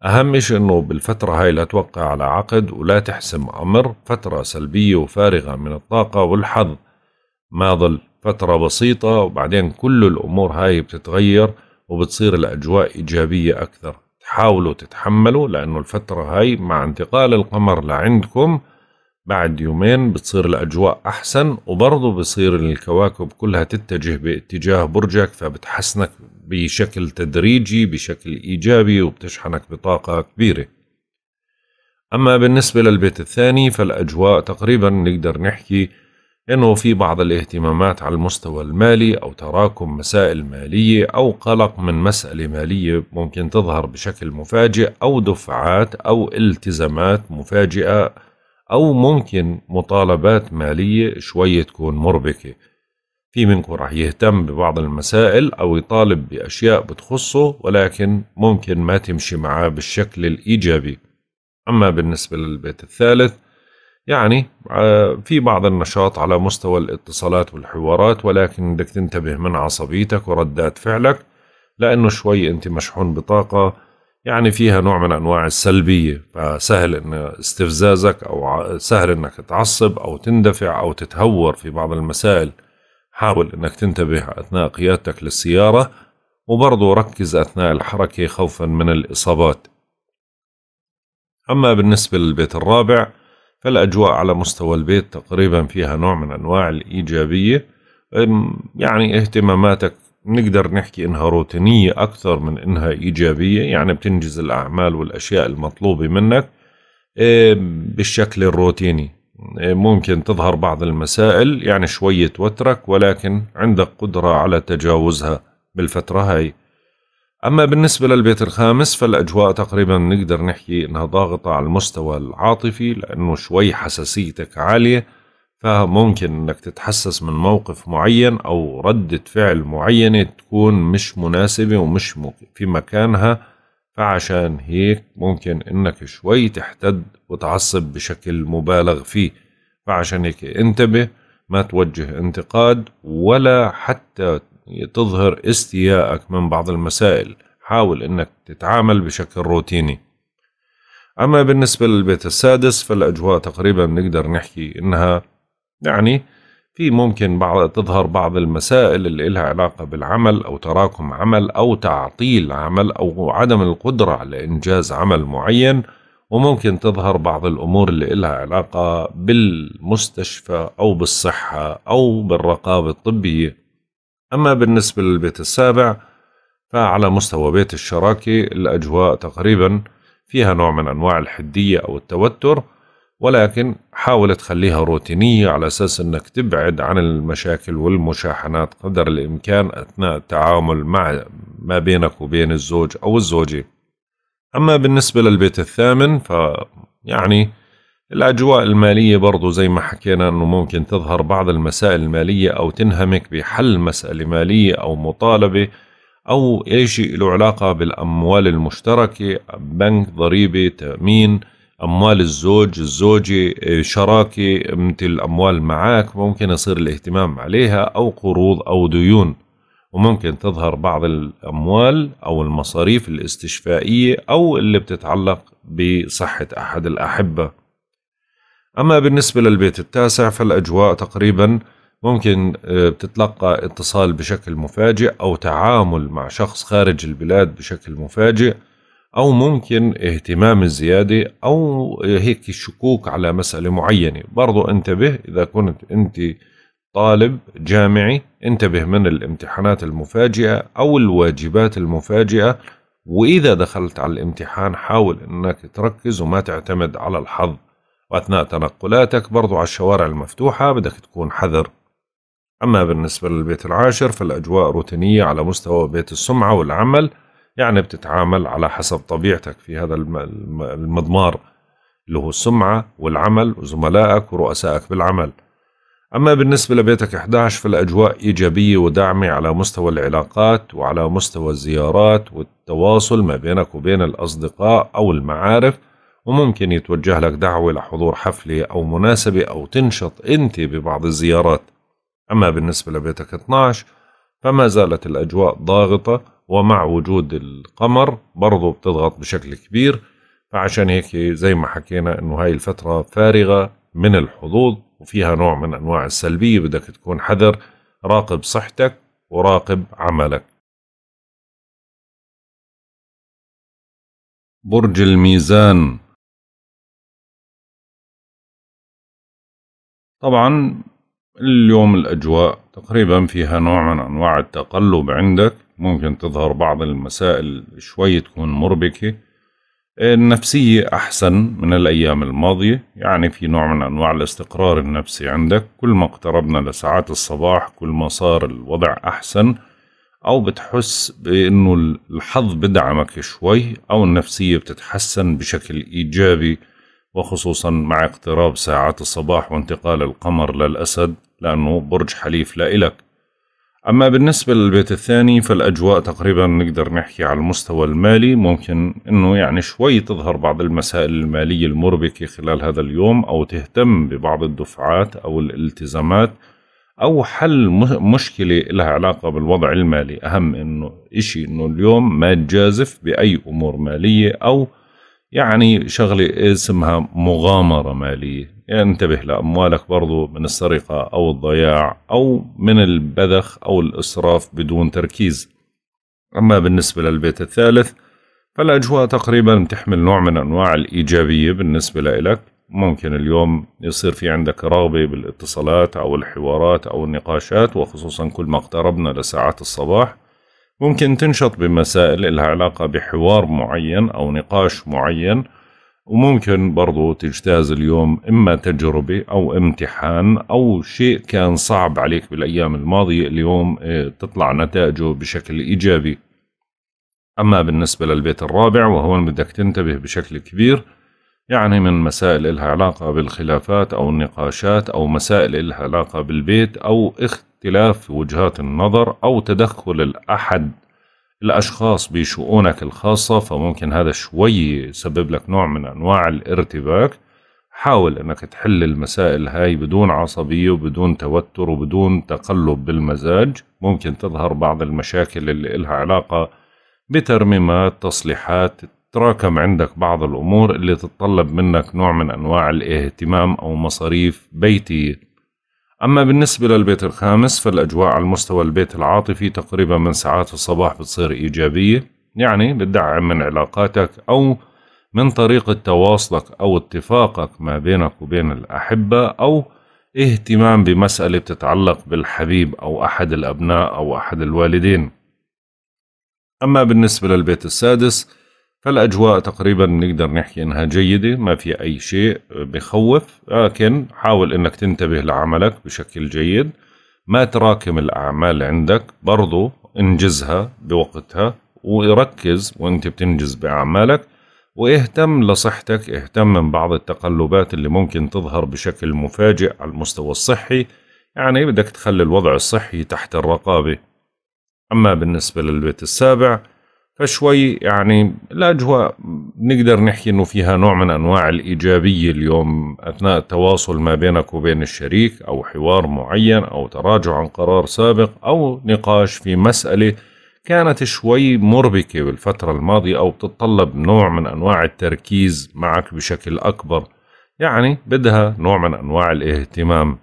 أهم إشي إنه بالفترة هاي لا توقع على عقد ولا تحسم أمر فترة سلبية وفارغة من الطاقة والحظ ما ظل فترة بسيطة وبعدين كل الأمور هاي بتتغير وبتصير الأجواء إيجابية أكثر حاولوا تتحملوا لأنه الفترة هاي مع انتقال القمر لعندكم بعد يومين بتصير الأجواء أحسن وبرضو بصير الكواكب كلها تتجه باتجاه برجك فبتحسنك بشكل تدريجي بشكل إيجابي وبتشحنك بطاقة كبيرة أما بالنسبة للبيت الثاني فالأجواء تقريبا نقدر نحكي إنه في بعض الاهتمامات على المستوى المالي أو تراكم مسائل مالية أو قلق من مسألة مالية ممكن تظهر بشكل مفاجئ أو دفعات أو التزامات مفاجئة أو ممكن مطالبات مالية شوية تكون مربكة في منكم رح يهتم ببعض المسائل أو يطالب بأشياء بتخصه ولكن ممكن ما تمشي معاه بالشكل الإيجابي أما بالنسبة للبيت الثالث يعني آه، في بعض النشاط على مستوى الاتصالات والحوارات ولكن بدك تنتبه من عصبيتك وردات فعلك لأنه شوي أنت مشحون بطاقة يعني فيها نوع من انواع السلبيه فسهل ان استفزازك او سهل انك تعصب او تندفع او تتهور في بعض المسائل حاول انك تنتبه اثناء قيادتك للسياره وبرضه ركز اثناء الحركه خوفا من الاصابات اما بالنسبه للبيت الرابع فالاجواء على مستوى البيت تقريبا فيها نوع من انواع الايجابيه يعني اهتماماتك بنقدر نحكي انها روتينية اكثر من انها ايجابية يعني بتنجز الاعمال والاشياء المطلوبة منك إيه، بالشكل الروتيني إيه، ممكن تظهر بعض المسائل يعني شوية توترك ولكن عندك قدرة على تجاوزها بالفترة هاي أما بالنسبة للبيت الخامس فالأجواء تقريبا نقدر نحكي إنها ضاغطة على المستوى العاطفي لأنه شوي حساسيتك عالية فممكن انك تتحسس من موقف معين او ردة فعل معينة تكون مش مناسبة ومش في مكانها فعشان هيك ممكن انك شوي تحتد وتعصب بشكل مبالغ فيه فعشان هيك انتبه ما توجه انتقاد ولا حتى تظهر استياءك من بعض المسائل حاول انك تتعامل بشكل روتيني اما بالنسبة للبيت السادس فالاجواء تقريبا نقدر نحكي انها يعني في ممكن بعض تظهر بعض المسائل اللي لها علاقة بالعمل أو تراكم عمل أو تعطيل عمل أو عدم القدرة على إنجاز عمل معين وممكن تظهر بعض الأمور اللي لها علاقة بالمستشفى أو بالصحة أو بالرقابة الطبية أما بالنسبة للبيت السابع فعلى مستوى بيت الشراكة الأجواء تقريبا فيها نوع من أنواع الحدية أو التوتر ولكن حاول تخليها روتينية على أساس أنك تبعد عن المشاكل والمشاحنات قدر الإمكان أثناء التعامل مع ما بينك وبين الزوج أو الزوجة أما بالنسبة للبيت الثامن فيعني الأجواء المالية برضو زي ما حكينا أنه ممكن تظهر بعض المسائل المالية أو تنهمك بحل مسألة مالية أو مطالبة أو أي شيء له علاقة بالأموال المشتركة بنك ضريبة تأمين أموال الزوج الزوجة آه، شراكة مثل أموال معك ممكن يصير الاهتمام عليها أو قروض أو ديون وممكن تظهر بعض الأموال أو المصاريف الاستشفائية أو اللي بتتعلق بصحة أحد الأحبة أما بالنسبة للبيت التاسع فالأجواء تقريبا ممكن آه، بتتلقى اتصال بشكل مفاجئ أو تعامل مع شخص خارج البلاد بشكل مفاجئ أو ممكن اهتمام الزيادة أو هيك الشكوك على مسألة معينة برضو انتبه إذا كنت أنت طالب جامعي انتبه من الامتحانات المفاجئة أو الواجبات المفاجئة وإذا دخلت على الامتحان حاول أنك تركز وما تعتمد على الحظ وأثناء تنقلاتك برضو على الشوارع المفتوحة بدك تكون حذر أما بالنسبة للبيت العاشر فالأجواء روتينية على مستوى بيت السمعة والعمل يعني بتتعامل على حسب طبيعتك في هذا المضمار اللي هو السمعة والعمل وزملائك ورؤسائك بالعمل أما بالنسبة لبيتك 11 فالأجواء إيجابية ودعمة على مستوى العلاقات وعلى مستوى الزيارات والتواصل ما بينك وبين الأصدقاء أو المعارف وممكن يتوجه لك دعوة لحضور حفلة أو مناسبة أو تنشط أنت ببعض الزيارات أما بالنسبة لبيتك 12 فما زالت الأجواء ضاغطة ومع وجود القمر برضه بتضغط بشكل كبير فعشان هيك زي ما حكينا انه هاي الفترة فارغة من الحظوظ وفيها نوع من انواع السلبية بدك تكون حذر راقب صحتك وراقب عملك برج الميزان طبعا اليوم الأجواء تقريبا فيها نوع من أنواع التقلب عندك ممكن تظهر بعض المسائل شوي تكون مربكة النفسية أحسن من الأيام الماضية يعني في نوع من أنواع الاستقرار النفسي عندك كل ما اقتربنا لساعات الصباح كل ما صار الوضع أحسن أو بتحس بأنه الحظ بدعمك شوي أو النفسية بتتحسن بشكل إيجابي وخصوصا مع اقتراب ساعات الصباح وانتقال القمر للأسد لأنه برج حليف لإلك أما بالنسبة للبيت الثاني فالأجواء تقريبا نقدر نحكي على المستوى المالي ممكن أنه يعني شوي تظهر بعض المسائل المالية المربكة خلال هذا اليوم أو تهتم ببعض الدفعات أو الالتزامات أو حل مشكلة لها علاقة بالوضع المالي أهم أنه إشي أنه اليوم ما تجازف بأي أمور مالية أو يعني شغلة اسمها مغامرة مالية انتبه لأموالك برضو من السرقة أو الضياع أو من البذخ أو الإسراف بدون تركيز أما بالنسبة للبيت الثالث فالأجواء تقريبا تحمل نوع من أنواع الإيجابية بالنسبة لك ممكن اليوم يصير في عندك رغبة بالاتصالات أو الحوارات أو النقاشات وخصوصا كل ما اقتربنا لساعات الصباح ممكن تنشط بمسائل لها علاقة بحوار معين أو نقاش معين وممكن برضو تجتاز اليوم إما تجربة أو امتحان أو شيء كان صعب عليك بالأيام الماضية اليوم آه، تطلع نتائجه بشكل إيجابي أما بالنسبة للبيت الرابع وهون بدك تنتبه بشكل كبير يعني من مسائل إلها علاقة بالخلافات أو النقاشات أو مسائل إلها علاقة بالبيت أو اختلاف وجهات النظر أو تدخل الأحد الأشخاص بشؤونك الخاصة فممكن هذا شوي يسبب لك نوع من أنواع الارتباك حاول أنك تحل المسائل هاي بدون عصبية وبدون توتر وبدون تقلب بالمزاج ممكن تظهر بعض المشاكل اللي إلها علاقة بترميمات تصليحات تراكم عندك بعض الأمور اللي تتطلب منك نوع من أنواع الاهتمام أو مصاريف بيتية أما بالنسبة للبيت الخامس فالأجواء على المستوى البيت العاطفي تقريبا من ساعات الصباح بتصير إيجابية يعني بتدعم من علاقاتك أو من طريقة تواصلك أو اتفاقك ما بينك وبين الأحبة أو اهتمام بمسألة بتتعلق بالحبيب أو أحد الأبناء أو أحد الوالدين أما بالنسبة للبيت السادس فالأجواء تقريبا نقدر نحكي إنها جيدة ما في أي شيء بخوف لكن حاول إنك تنتبه لعملك بشكل جيد ما تراكم الأعمال عندك برضو انجزها بوقتها وركز وانت بتنجز بأعمالك واهتم لصحتك اهتم من بعض التقلبات اللي ممكن تظهر بشكل مفاجئ على المستوى الصحي يعني بدك تخلي الوضع الصحي تحت الرقابة أما بالنسبة للبيت السابع فشوي يعني الاجواء نقدر نحكي انه فيها نوع من انواع الايجابيه اليوم اثناء التواصل ما بينك وبين الشريك او حوار معين او تراجع عن قرار سابق او نقاش في مساله كانت شوي مربكه بالفتره الماضيه او بتتطلب نوع من انواع التركيز معك بشكل اكبر يعني بدها نوع من انواع الاهتمام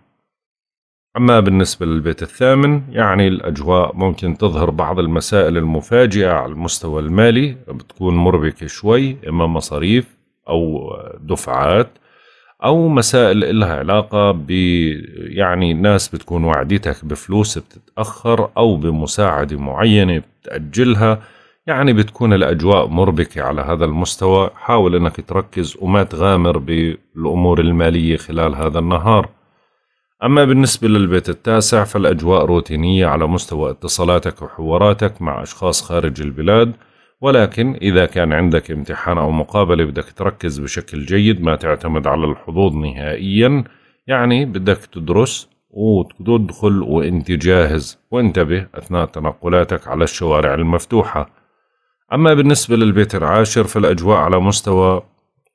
أما بالنسبة للبيت الثامن يعني الأجواء ممكن تظهر بعض المسائل المفاجئة على المستوى المالي بتكون مربكة شوي إما مصاريف أو دفعات أو مسائل إلها علاقة ب يعني ناس بتكون وعدتك بفلوس بتتأخر أو بمساعدة معينة بتأجلها يعني بتكون الأجواء مربكة على هذا المستوى حاول أنك تركز وما تغامر بالأمور المالية خلال هذا النهار أما بالنسبة للبيت التاسع فالأجواء روتينية على مستوى اتصالاتك وحواراتك مع أشخاص خارج البلاد ولكن إذا كان عندك امتحان أو مقابلة بدك تركز بشكل جيد ما تعتمد على الحظوظ نهائيا يعني بدك تدرس وتدخل وانت جاهز وانتبه أثناء تنقلاتك على الشوارع المفتوحة أما بالنسبة للبيت العاشر فالأجواء على مستوى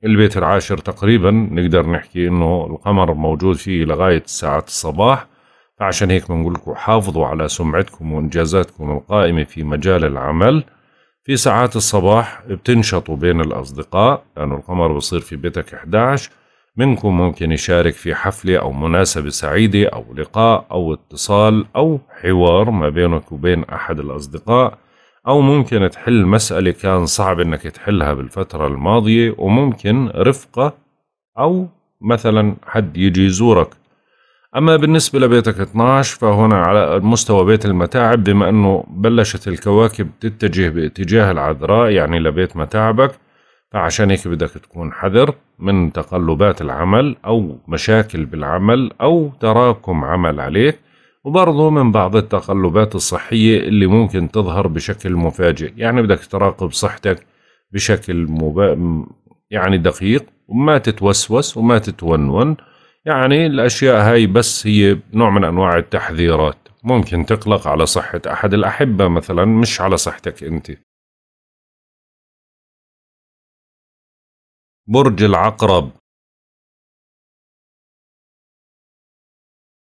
البيت العاشر تقريبا نقدر نحكي انه القمر موجود فيه لغاية ساعة الصباح فعشان هيك بنقول لكم حافظوا على سمعتكم وانجازاتكم القائمة في مجال العمل في ساعات الصباح بتنشطوا بين الأصدقاء لأنه القمر بصير في بيتك 11 منكم ممكن يشارك في حفلة أو مناسبة سعيدة أو لقاء أو اتصال أو حوار ما بينك وبين أحد الأصدقاء أو ممكن تحل مسألة كان صعب إنك تحلها بالفترة الماضية وممكن رفقة أو مثلا حد يجي يزورك أما بالنسبة لبيتك 12 فهنا على مستوى بيت المتاعب بما أنه بلشت الكواكب تتجه باتجاه العذراء يعني لبيت متاعبك فعشان هيك بدك تكون حذر من تقلبات العمل أو مشاكل بالعمل أو تراكم عمل عليك وبرضه من بعض التقلبات الصحية اللي ممكن تظهر بشكل مفاجئ يعني بدك تراقب صحتك بشكل مبا... يعني دقيق وما تتوسوس وما تتونون يعني الأشياء هاي بس هي نوع من أنواع التحذيرات ممكن تقلق على صحة أحد الأحبة مثلا مش على صحتك أنت برج العقرب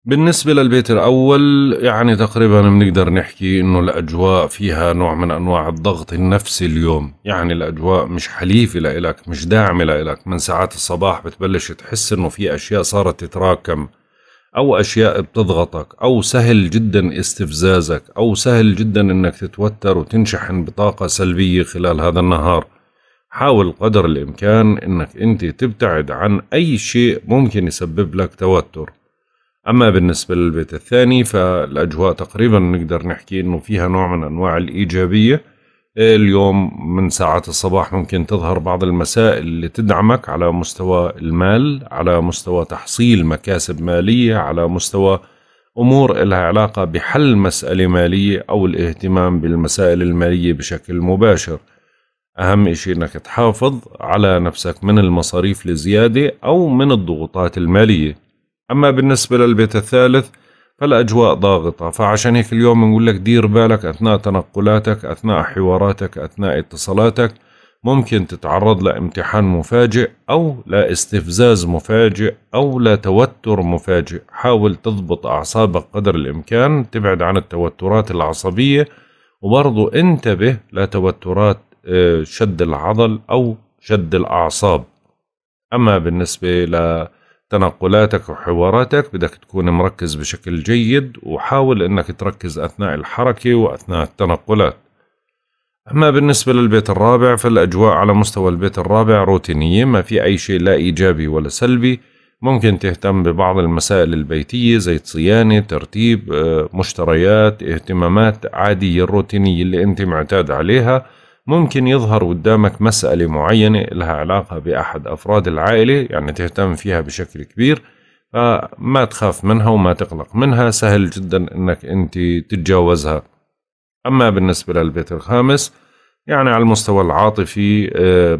بالنسبة للبيت الأول يعني تقريبا بنقدر نحكي إنه الأجواء فيها نوع من أنواع الضغط النفسي اليوم يعني الأجواء مش حليفة لإلك مش داعمة لإلك من ساعات الصباح بتبلش تحس إنه في أشياء صارت تتراكم أو أشياء بتضغطك أو سهل جدا استفزازك أو سهل جدا إنك تتوتر وتنشحن بطاقة سلبية خلال هذا النهار حاول قدر الإمكان إنك أنت تبتعد عن أي شيء ممكن يسبب لك توتر أما بالنسبة للبيت الثاني فالأجواء تقريبا نقدر نحكي أنه فيها نوع من أنواع الإيجابية اليوم من ساعات الصباح ممكن تظهر بعض المسائل اللي تدعمك على مستوى المال على مستوى تحصيل مكاسب مالية على مستوى أمور لها علاقة بحل مسألة مالية أو الاهتمام بالمسائل المالية بشكل مباشر أهم شيء أنك تحافظ على نفسك من المصاريف الزيادة أو من الضغوطات المالية أما بالنسبة للبيت الثالث فالأجواء ضاغطة فعشان هيك اليوم نقول لك دير بالك أثناء تنقلاتك أثناء حواراتك أثناء اتصالاتك ممكن تتعرض لامتحان مفاجئ أو لاستفزاز مفاجئ أو لتوتر مفاجئ حاول تضبط أعصابك قدر الإمكان تبعد عن التوترات العصبية وبرضو انتبه لتوترات آه، شد العضل أو شد الأعصاب أما بالنسبة ل تنقلاتك وحواراتك بدك تكون مركز بشكل جيد وحاول انك تركز اثناء الحركة واثناء التنقلات أما بالنسبة للبيت الرابع فالأجواء على مستوى البيت الرابع روتينية ما في أي شيء لا إيجابي ولا سلبي ممكن تهتم ببعض المسائل البيتية زي صيانة ترتيب آه، مشتريات اهتمامات عادية روتينية اللي أنت معتاد عليها ممكن يظهر قدامك مسألة معينة لها علاقة بأحد أفراد العائلة يعني تهتم فيها بشكل كبير فما تخاف منها وما تقلق منها سهل جدا أنك أنت تتجاوزها أما بالنسبة للبيت الخامس يعني على المستوى العاطفي آه،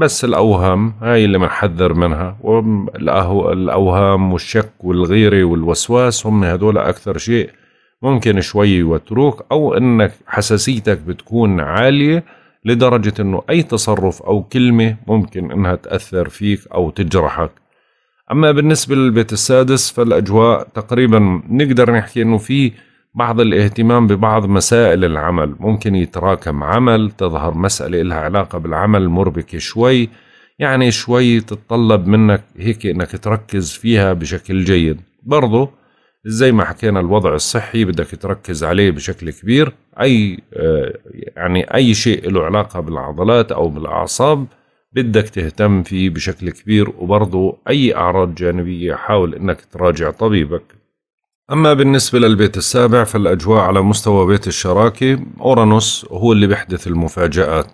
بس الأوهام هاي اللي بنحذر منها والأوهام والشك والغيرة والوسواس هم هدول أكثر شيء ممكن شوي يوتروك أو أنك حساسيتك بتكون عالية لدرجة أنه أي تصرف أو كلمة ممكن أنها تأثر فيك أو تجرحك أما بالنسبة للبيت السادس فالأجواء تقريبا نقدر نحكي أنه في بعض الاهتمام ببعض مسائل العمل ممكن يتراكم عمل تظهر مسألة لها علاقة بالعمل مربكة شوي يعني شوي تتطلب منك هيك انك تركز فيها بشكل جيد برضو زي ما حكينا الوضع الصحي بدك تركز عليه بشكل كبير اي آه، يعني اي شيء له علاقه بالعضلات او بالاعصاب بدك تهتم فيه بشكل كبير وبرضه اي اعراض جانبيه حاول انك تراجع طبيبك أما بالنسبة للبيت السابع فالأجواء على مستوى بيت الشراكة أورانوس هو اللي بيحدث المفاجآت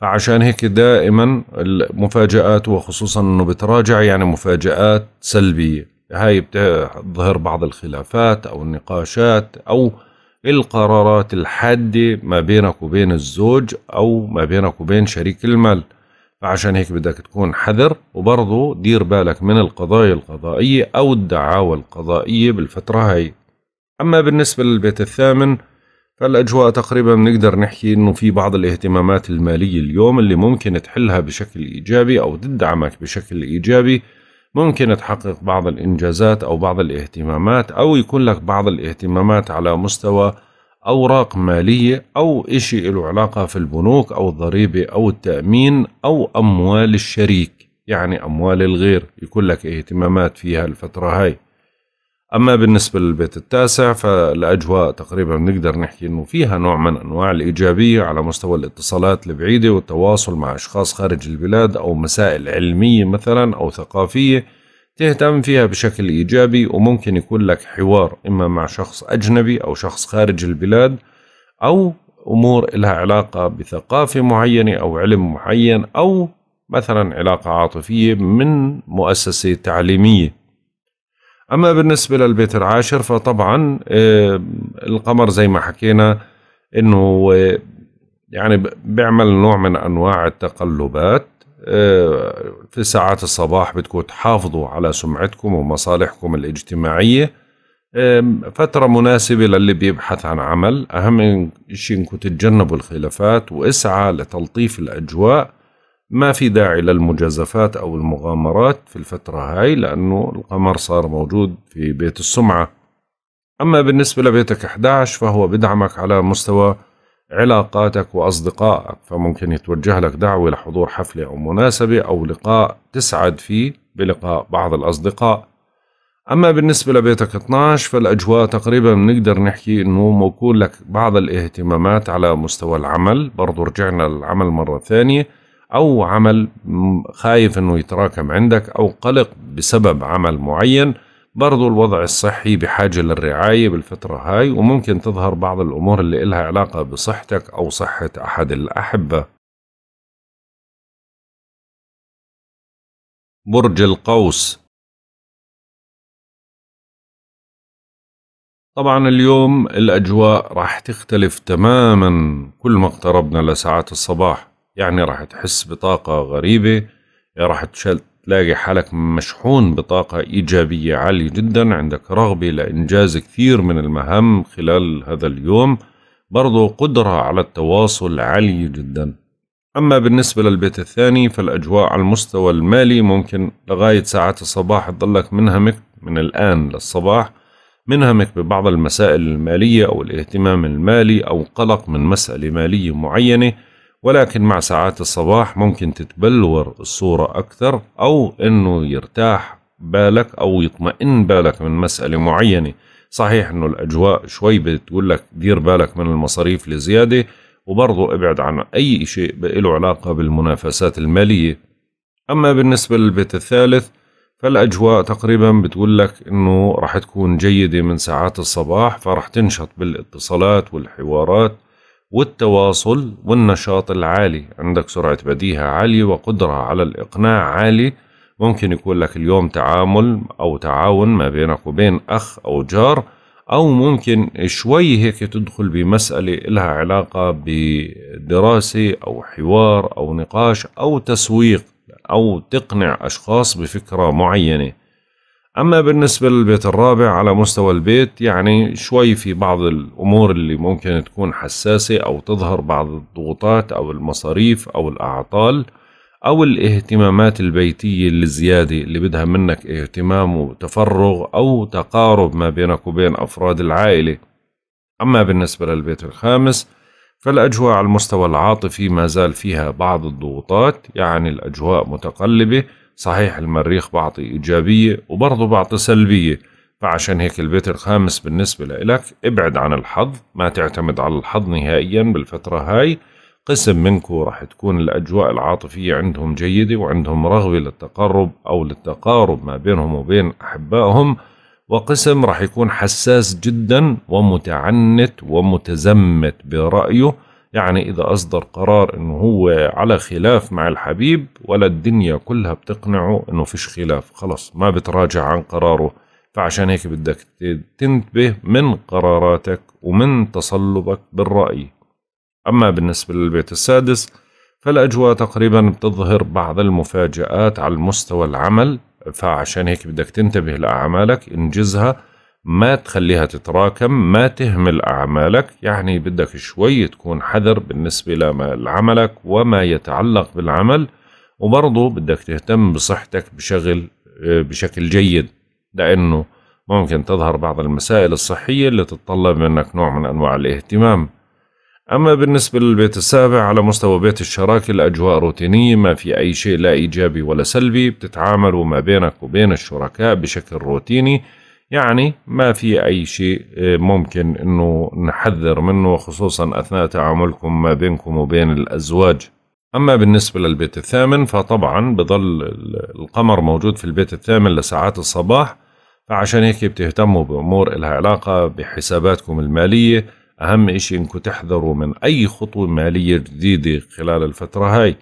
فعشان هيك دائما المفاجآت وخصوصا أنه بتراجع يعني مفاجآت سلبية هاي بتظهر بعض الخلافات أو النقاشات أو القرارات الحادة ما بينك وبين الزوج أو ما بينك وبين شريك المال فعشان هيك بدك تكون حذر وبرضه دير بالك من القضايا القضائية أو الدعاوى القضائية بالفترة هاي أما بالنسبة للبيت الثامن فالأجواء تقريبا بنقدر نحكي إنه في بعض الاهتمامات المالية اليوم اللي ممكن تحلها بشكل إيجابي أو تدعمك بشكل إيجابي ممكن تحقق بعض الإنجازات أو بعض الاهتمامات أو يكون لك بعض الاهتمامات على مستوى أوراق مالية أو إشي له علاقة في البنوك أو الضريبة أو التأمين أو أموال الشريك يعني أموال الغير يكون لك اهتمامات فيها الفترة هاي أما بالنسبة للبيت التاسع فالأجواء تقريبا نقدر نحكي أنه فيها نوع من أنواع الإيجابية على مستوى الاتصالات البعيدة والتواصل مع أشخاص خارج البلاد أو مسائل علمية مثلا أو ثقافية تهتم فيها بشكل إيجابي وممكن يكون لك حوار إما مع شخص أجنبي أو شخص خارج البلاد أو أمور لها علاقة بثقافة معينة أو علم معين أو مثلا علاقة عاطفية من مؤسسة تعليمية أما بالنسبة للبيت العاشر فطبعا آه، القمر زي ما حكينا أنه آه، يعني بيعمل نوع من أنواع التقلبات آه، في ساعات الصباح بتكون تحافظوا على سمعتكم ومصالحكم الاجتماعية فترة مناسبة للي بيبحث عن عمل أهم شيء أنكم تتجنبوا الخلافات واسعى لتلطيف الأجواء ما في داعي للمجازفات أو المغامرات في الفترة هاي لأنه القمر صار موجود في بيت السمعة أما بالنسبة لبيتك 11 فهو بدعمك على مستوى علاقاتك وأصدقائك فممكن يتوجه لك دعوة لحضور حفلة أو مناسبة أو لقاء تسعد فيه بلقاء بعض الأصدقاء أما بالنسبة لبيتك 12 فالأجواء تقريبا بنقدر نحكي أنه موكول لك بعض الاهتمامات على مستوى العمل برضو رجعنا للعمل مرة ثانية أو عمل خايف أنه يتراكم عندك أو قلق بسبب عمل معين برضو الوضع الصحي بحاجة للرعاية بالفترة هاي وممكن تظهر بعض الأمور اللي إلها علاقة بصحتك أو صحة أحد الأحبة برج القوس طبعا اليوم الأجواء راح تختلف تماما كل ما اقتربنا لساعات الصباح يعني راح تحس بطاقة غريبة يعني راح تلاقي حالك مشحون بطاقة إيجابية عالية جدا عندك رغبة لإنجاز كثير من المهام خلال هذا اليوم برضو قدرة على التواصل عالية جدا أما بالنسبة للبيت الثاني فالأجواء على المستوى المالي ممكن لغاية ساعات الصباح تضلك منهمك من الآن للصباح منهمك ببعض المسائل المالية أو الاهتمام المالي أو قلق من مسألة مالية معينة ولكن مع ساعات الصباح ممكن تتبلور الصورة أكثر أو أنه يرتاح بالك أو يطمئن بالك من مسألة معينة صحيح أنه الأجواء شوي بتقول لك دير بالك من المصاريف لزيادة وبرضه ابعد عن أي شيء له علاقة بالمنافسات المالية أما بالنسبة للبيت الثالث فالأجواء تقريبا بتقول لك أنه رح تكون جيدة من ساعات الصباح فرح تنشط بالاتصالات والحوارات والتواصل والنشاط العالي عندك سرعة بديهة عالية وقدرة على الإقناع عالي ممكن يكون لك اليوم تعامل أو تعاون ما بينك وبين أخ أو جار أو ممكن شوي هيك تدخل بمسألة لها علاقة بدراسة أو حوار أو نقاش أو تسويق أو تقنع أشخاص بفكرة معينة أما بالنسبة للبيت الرابع على مستوى البيت يعني شوي في بعض الأمور اللي ممكن تكون حساسة أو تظهر بعض الضغوطات أو المصاريف أو الأعطال أو الاهتمامات البيتية الزيادة اللي بدها منك اهتمام وتفرغ أو تقارب ما بينك وبين أفراد العائلة أما بالنسبة للبيت الخامس فالأجواء على المستوى العاطفي ما زال فيها بعض الضغوطات يعني الأجواء متقلبة صحيح المريخ بعطي إيجابية وبرضه بعطي سلبية فعشان هيك البيت الخامس بالنسبة لإلك ابعد عن الحظ ما تعتمد على الحظ نهائيا بالفترة هاي قسم منكو راح تكون الأجواء العاطفية عندهم جيدة وعندهم رغبة للتقرب أو للتقارب ما بينهم وبين أحبائهم وقسم راح يكون حساس جدا ومتعنت ومتزمت برأيه يعني إذا أصدر قرار إنه هو على خلاف مع الحبيب ولا الدنيا كلها بتقنعه إنه فيش خلاف خلص ما بتراجع عن قراره فعشان هيك بدك تنتبه من قراراتك ومن تصلبك بالرأي أما بالنسبة للبيت السادس فالأجواء تقريبا بتظهر بعض المفاجآت على المستوى العمل فعشان هيك بدك تنتبه لأعمالك انجزها ما تخليها تتراكم ما تهمل أعمالك يعني بدك شوي تكون حذر بالنسبة لعملك وما يتعلق بالعمل وبرضه بدك تهتم بصحتك بشغل آه، بشكل جيد لأنه ممكن تظهر بعض المسائل الصحية اللي تتطلب منك نوع من أنواع الاهتمام أما بالنسبة للبيت السابع على مستوى بيت الشراكة الأجواء روتينية ما في أي شيء لا إيجابي ولا سلبي بتتعاملوا ما بينك وبين الشركاء بشكل روتيني يعني ما في أي شيء آه، ممكن أنه نحذر منه خصوصا أثناء تعاملكم ما بينكم وبين الأزواج أما بالنسبة للبيت الثامن فطبعا بظل القمر موجود في البيت الثامن لساعات الصباح فعشان هيك بتهتموا بأمور إلها علاقة بحساباتكم المالية أهم إشي إنكم تحذروا من أي خطوة مالية جديدة خلال الفترة هاي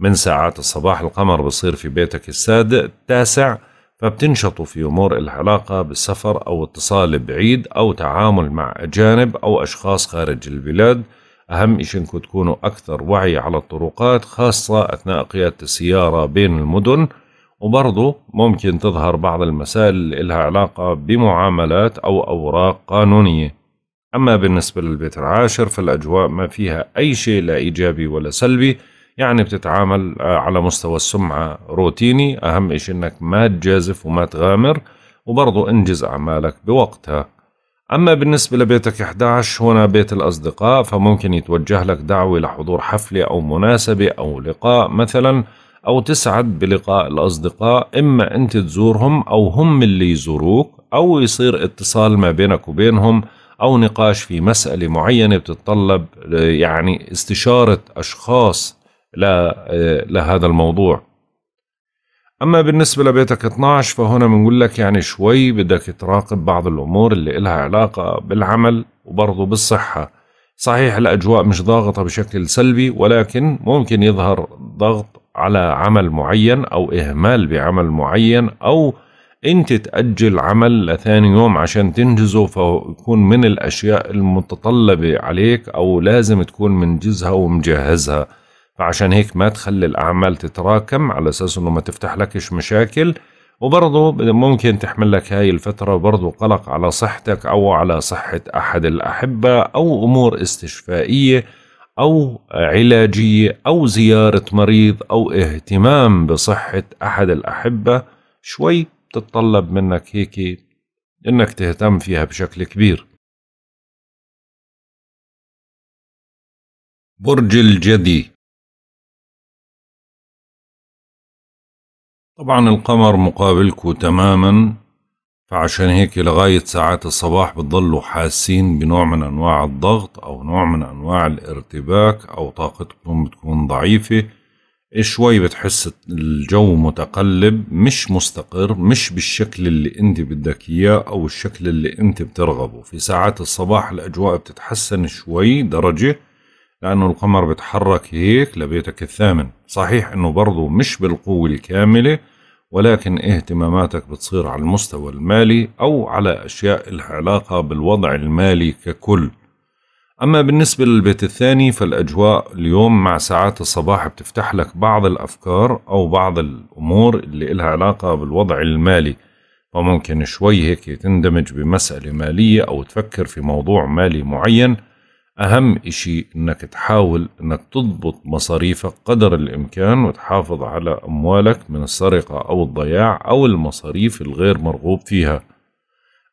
من ساعات الصباح القمر بصير في بيتك السادس التاسع فبتنشطوا في أمور العلاقة بالسفر أو اتصال بعيد أو تعامل مع أجانب أو أشخاص خارج البلاد أهم شيء أنكم تكونوا أكثر وعي على الطرقات خاصة أثناء قيادة السيارة بين المدن وبرضه ممكن تظهر بعض المسائل اللي لها علاقة بمعاملات أو أوراق قانونية أما بالنسبة للبيت العاشر فالأجواء ما فيها أي شيء لا إيجابي ولا سلبي يعني بتتعامل آه، على مستوى السمعة روتيني أهم شيء أنك ما تجازف وما تغامر وبرضو انجز أعمالك بوقتها أما بالنسبة لبيتك 11 هنا بيت الأصدقاء فممكن يتوجه لك دعوة لحضور حفلة أو مناسبة أو لقاء مثلا أو تسعد بلقاء الأصدقاء إما أنت تزورهم أو هم اللي يزوروك أو يصير اتصال ما بينك وبينهم أو نقاش في مسألة معينة بتتطلب آه، يعني استشارة أشخاص لهذا آه، الموضوع أما بالنسبة لبيتك 12 فهنا بنقول لك يعني شوي بدك تراقب بعض الأمور اللي إلها علاقة بالعمل وبرضه بالصحة صحيح الأجواء مش ضاغطة بشكل سلبي ولكن ممكن يظهر ضغط على عمل معين أو إهمال بعمل معين أو أنت تأجل عمل لثاني يوم عشان تنجزه فيكون من الأشياء المتطلبة عليك أو لازم تكون منجزها ومجهزها فعشان هيك ما تخلي الأعمال تتراكم على أساس أنه ما تفتح لكش مشاكل وبرضه ممكن تحمل لك هاي الفترة برضه قلق على صحتك أو على صحة أحد الأحبة أو أمور استشفائية أو علاجية أو زيارة مريض أو اهتمام بصحة أحد الأحبة شوي تتطلب منك هيك إنك تهتم فيها بشكل كبير برج الجدي طبعا القمر مقابلكم تماما فعشان هيك لغاية ساعات الصباح بتضلوا حاسين بنوع من أنواع الضغط أو نوع من أنواع الارتباك أو طاقتكم بتكون ضعيفة شوي بتحس الجو متقلب مش مستقر مش بالشكل اللي انت بدك اياه او الشكل اللي انت بترغبه في ساعات الصباح الاجواء بتتحسن شوي درجه لأنه القمر بتحرك هيك لبيتك الثامن صحيح أنه برضو مش بالقوة الكاملة ولكن اهتماماتك بتصير على المستوى المالي أو على أشياء العلاقة علاقة بالوضع المالي ككل أما بالنسبة للبيت الثاني فالأجواء اليوم مع ساعات الصباح بتفتح لك بعض الأفكار أو بعض الأمور اللي إلها علاقة بالوضع المالي فممكن شوي هيك تندمج بمسألة مالية أو تفكر في موضوع مالي معين أهم إشي إنك تحاول إنك تضبط مصاريفك قدر الإمكان وتحافظ على أموالك من السرقة أو الضياع أو المصاريف الغير مرغوب فيها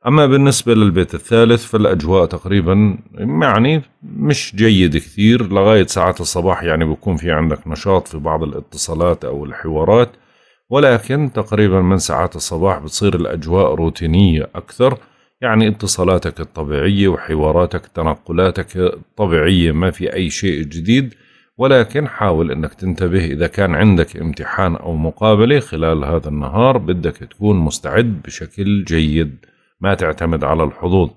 أما بالنسبة للبيت الثالث فالأجواء تقريبا يعني مش جيد كثير لغاية ساعات الصباح يعني بكون في عندك نشاط في بعض الاتصالات أو الحوارات ولكن تقريبا من ساعات الصباح بتصير الأجواء روتينية أكثر يعني اتصالاتك الطبيعية وحواراتك تنقلاتك الطبيعية ما في أي شيء جديد ولكن حاول أنك تنتبه إذا كان عندك امتحان أو مقابلة خلال هذا النهار بدك تكون مستعد بشكل جيد ما تعتمد على الحظوظ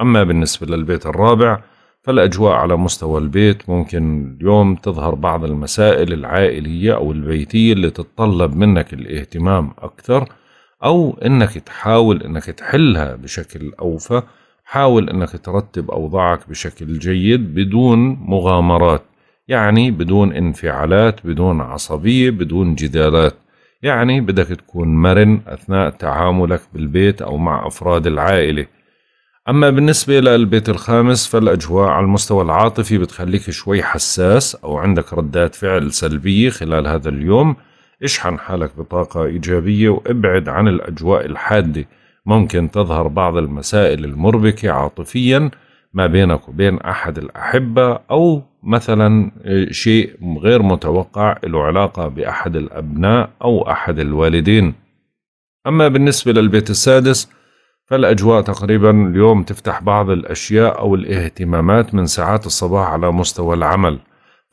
أما بالنسبة للبيت الرابع فالأجواء على مستوى البيت ممكن اليوم تظهر بعض المسائل العائلية أو البيتية اللي تتطلب منك الاهتمام أكثر أو إنك تحاول إنك تحلها بشكل أوفى حاول إنك ترتب أوضاعك بشكل جيد بدون مغامرات يعني بدون انفعالات بدون عصبية بدون جدالات يعني بدك تكون مرن أثناء تعاملك بالبيت أو مع أفراد العائلة أما بالنسبة للبيت الخامس فالأجواء على المستوى العاطفي بتخليك شوي حساس أو عندك ردات فعل سلبية خلال هذا اليوم اشحن حالك بطاقة إيجابية وابعد عن الأجواء الحادة ممكن تظهر بعض المسائل المربكة عاطفيا ما بينك وبين أحد الأحبة أو مثلا آه، شيء غير متوقع له علاقة بأحد الأبناء أو أحد الوالدين أما بالنسبة للبيت السادس فالأجواء تقريبا اليوم تفتح بعض الأشياء أو الاهتمامات من ساعات الصباح على مستوى العمل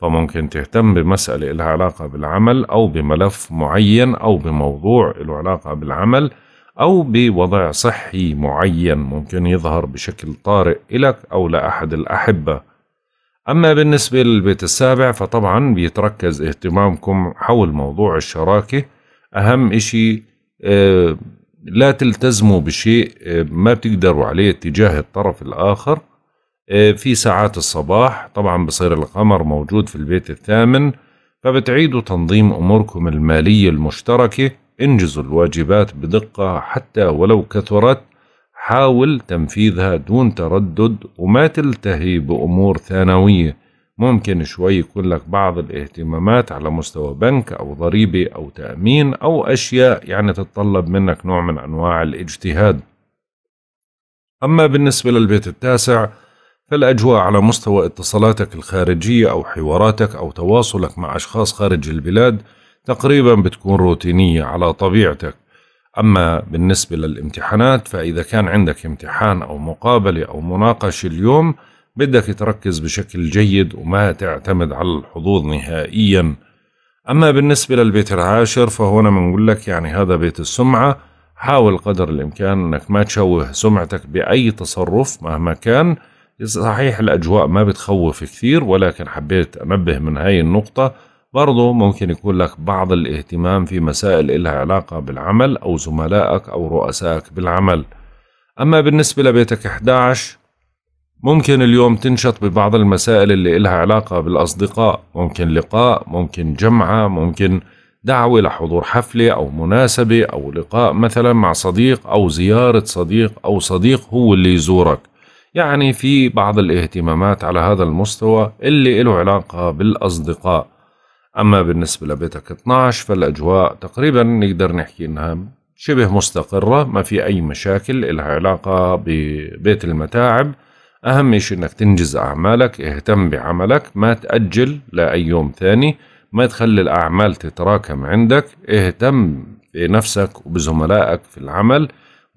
فممكن تهتم بمسألة لها علاقة بالعمل أو بملف معين أو بموضوع له علاقة بالعمل أو بوضع صحي معين ممكن يظهر بشكل طارئ إلك أو لأحد الأحبة أما بالنسبة للبيت السابع فطبعا بيتركز اهتمامكم حول موضوع الشراكة أهم إشي آه، لا تلتزموا بشيء آه، ما بتقدروا عليه تجاه الطرف الآخر آه، في ساعات الصباح طبعا بصير القمر موجود في البيت الثامن فبتعيدوا تنظيم أموركم المالية المشتركة انجزوا الواجبات بدقة حتى ولو كثرت حاول تنفيذها دون تردد وما تلتهي بأمور ثانوية ممكن شوي يكون لك بعض الاهتمامات على مستوى بنك أو ضريبة أو تأمين أو أشياء يعني تتطلب منك نوع من أنواع الاجتهاد أما بالنسبة للبيت التاسع فالأجواء على مستوى اتصالاتك الخارجية أو حواراتك أو تواصلك مع أشخاص خارج البلاد تقريبا بتكون روتينية على طبيعتك أما بالنسبة للامتحانات فإذا كان عندك امتحان أو مقابلة أو مناقشة اليوم بدك تركز بشكل جيد وما تعتمد على الحظوظ نهائيا أما بالنسبة للبيت العاشر فهنا بنقول لك يعني هذا بيت السمعة حاول قدر الإمكان أنك ما تشوه سمعتك بأي تصرف مهما كان صحيح الأجواء ما بتخوف كثير ولكن حبيت أنبه من هاي النقطة برضو ممكن يكون لك بعض الاهتمام في مسائل إلها علاقة بالعمل أو زملائك أو رؤسائك بالعمل أما بالنسبة لبيتك 11 ممكن اليوم تنشط ببعض المسائل اللي إلها علاقة بالأصدقاء ممكن لقاء ممكن جمعة ممكن دعوة لحضور حفلة أو مناسبة أو لقاء مثلا مع صديق أو زيارة صديق أو صديق هو اللي يزورك يعني في بعض الاهتمامات على هذا المستوى اللي له علاقة بالأصدقاء أما بالنسبة لبيتك 12 فالأجواء تقريبا نقدر نحكي إنها شبه مستقرة ما في أي مشاكل لها علاقة ببيت المتاعب أهم شيء إنك تنجز أعمالك اهتم بعملك ما تأجل لأي يوم ثاني ما تخلي الأعمال تتراكم عندك اهتم بنفسك وبزملائك في العمل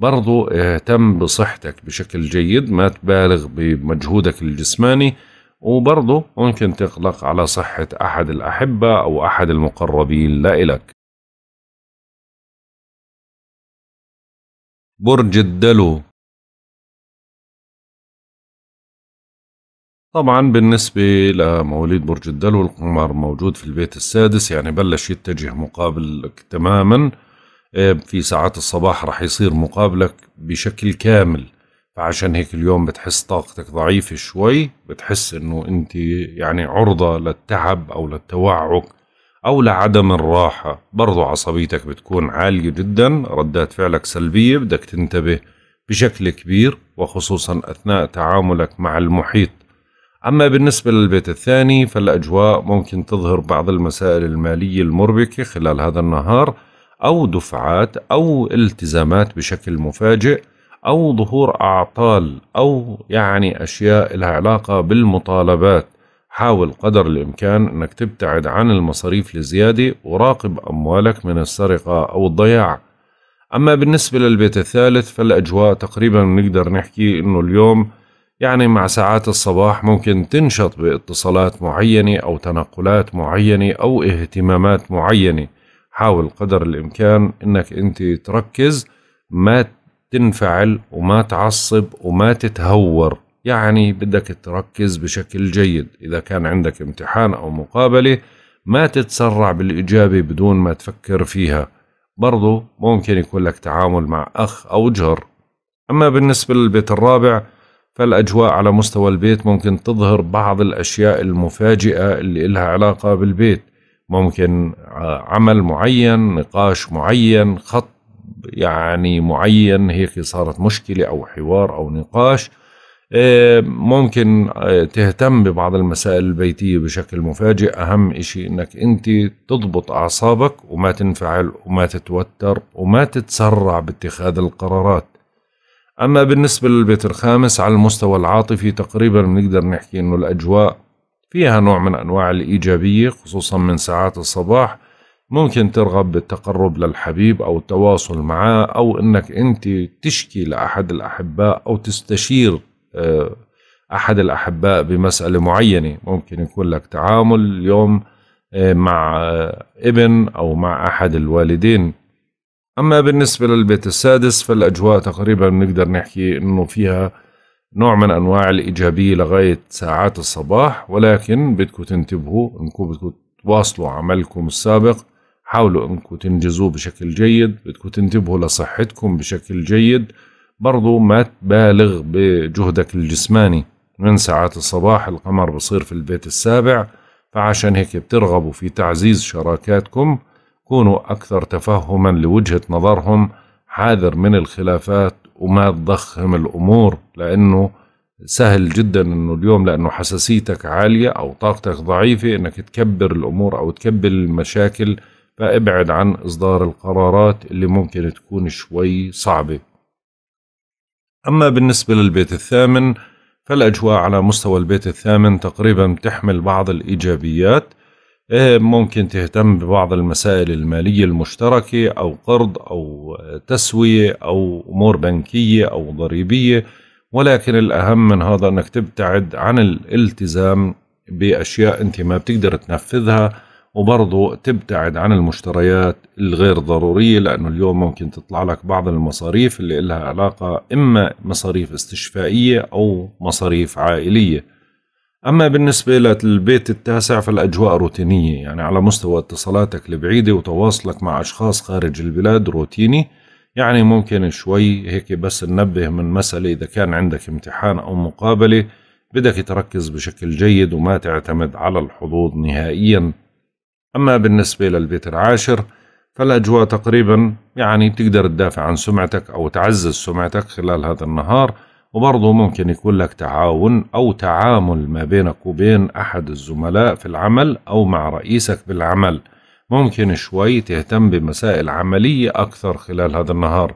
برضو آه، اهتم بصحتك بشكل جيد ما تبالغ بمجهودك الجسماني وبرضه ممكن تقلق على صحة أحد الأحبة أو أحد المقربين لإلك برج الدلو طبعا بالنسبة لمواليد برج الدلو القمر موجود في البيت السادس يعني بلش يتجه مقابلك تماما إيه، في ساعات الصباح رح يصير مقابلك بشكل كامل فعشان هيك اليوم بتحس طاقتك ضعيفة شوي بتحس انه انت يعني عرضة للتعب او للتوعك او لعدم الراحة برضو عصبيتك بتكون عالية جدا ردات فعلك سلبية بدك تنتبه بشكل كبير وخصوصا اثناء تعاملك مع المحيط أما بالنسبة للبيت الثاني فالأجواء ممكن تظهر بعض المسائل المالية المربكة خلال هذا النهار أو دفعات أو التزامات بشكل مفاجئ أو ظهور أعطال أو يعني أشياء لها علاقة بالمطالبات حاول قدر الإمكان أنك تبتعد عن المصاريف الزيادة وراقب أموالك من السرقة أو الضياع أما بالنسبة للبيت الثالث فالأجواء تقريبا نقدر نحكي أنه اليوم يعني مع ساعات الصباح ممكن تنشط باتصالات معينة أو تنقلات معينة أو اهتمامات معينة حاول قدر الإمكان أنك أنت تركز ما تنفعل وما تعصب وما تتهور يعني بدك تركز بشكل جيد إذا كان عندك امتحان أو مقابلة ما تتسرع بالإجابة بدون ما تفكر فيها برضو ممكن يكون لك تعامل مع أخ أو جهر أما بالنسبة للبيت الرابع فالأجواء على مستوى البيت ممكن تظهر بعض الأشياء المفاجئة اللي إلها علاقة بالبيت ممكن آه، عمل معين نقاش معين خط يعني معين هيك صارت مشكلة أو حوار أو نقاش آه، ممكن آه، تهتم ببعض المسائل البيتية بشكل مفاجئ أهم إشي أنك أنت تضبط أعصابك وما تنفعل وما تتوتر وما تتسرع باتخاذ القرارات أما بالنسبة للبيت الخامس على المستوى العاطفي تقريبا بنقدر نحكي أنه الأجواء فيها نوع من أنواع الإيجابية خصوصا من ساعات الصباح ممكن ترغب بالتقرب للحبيب أو التواصل معاه أو أنك أنت تشكي لأحد الأحباء أو تستشير آه، أحد الأحباء بمسألة معينة ممكن يكون لك تعامل اليوم آه، مع آه، ابن أو مع أحد الوالدين أما بالنسبة للبيت السادس فالأجواء تقريبا بنقدر نحكي أنه فيها نوع من أنواع الإيجابية لغاية ساعات الصباح ولكن بدكم تنتبهوا إنكم بدكم تواصلوا عملكم السابق حاولوا إنكم تنجزوه بشكل جيد بدكم تنتبهوا لصحتكم بشكل جيد برضو ما تبالغ بجهدك الجسماني من ساعات الصباح القمر بصير في البيت السابع فعشان هيك بترغبوا في تعزيز شراكاتكم كونوا أكثر تفهما لوجهة نظرهم حاذر من الخلافات وما تضخم الامور لانه سهل جدا انه اليوم لانه حساسيتك عاليه او طاقتك ضعيفه انك تكبر الامور او تكبر المشاكل فابعد عن اصدار القرارات اللي ممكن تكون شوي صعبه. اما بالنسبه للبيت الثامن فالاجواء على مستوى البيت الثامن تقريبا بتحمل بعض الايجابيات إيه، ممكن تهتم ببعض المسائل المالية المشتركة أو قرض أو تسوية أو أمور بنكية أو ضريبية ولكن الأهم من هذا أنك تبتعد عن الالتزام بأشياء أنت ما بتقدر تنفذها وبرضه تبتعد عن المشتريات الغير ضرورية لأنه اليوم ممكن تطلع لك بعض المصاريف اللي لها علاقة إما مصاريف استشفائية أو مصاريف عائلية أما بالنسبة للبيت التاسع فالأجواء روتينية يعني على مستوى اتصالاتك البعيدة وتواصلك مع أشخاص خارج البلاد روتيني يعني ممكن شوي هيك بس ننبه من مسألة إذا كان عندك امتحان أو مقابلة بدك تركز بشكل جيد وما تعتمد على الحظوظ نهائيا أما بالنسبة للبيت العاشر فالأجواء تقريبا يعني بتقدر تدافع عن سمعتك أو تعزز سمعتك خلال هذا النهار وبرضه ممكن يكون لك تعاون أو تعامل ما بينك وبين أحد الزملاء في العمل أو مع رئيسك بالعمل ممكن شوي تهتم بمسائل عملية أكثر خلال هذا النهار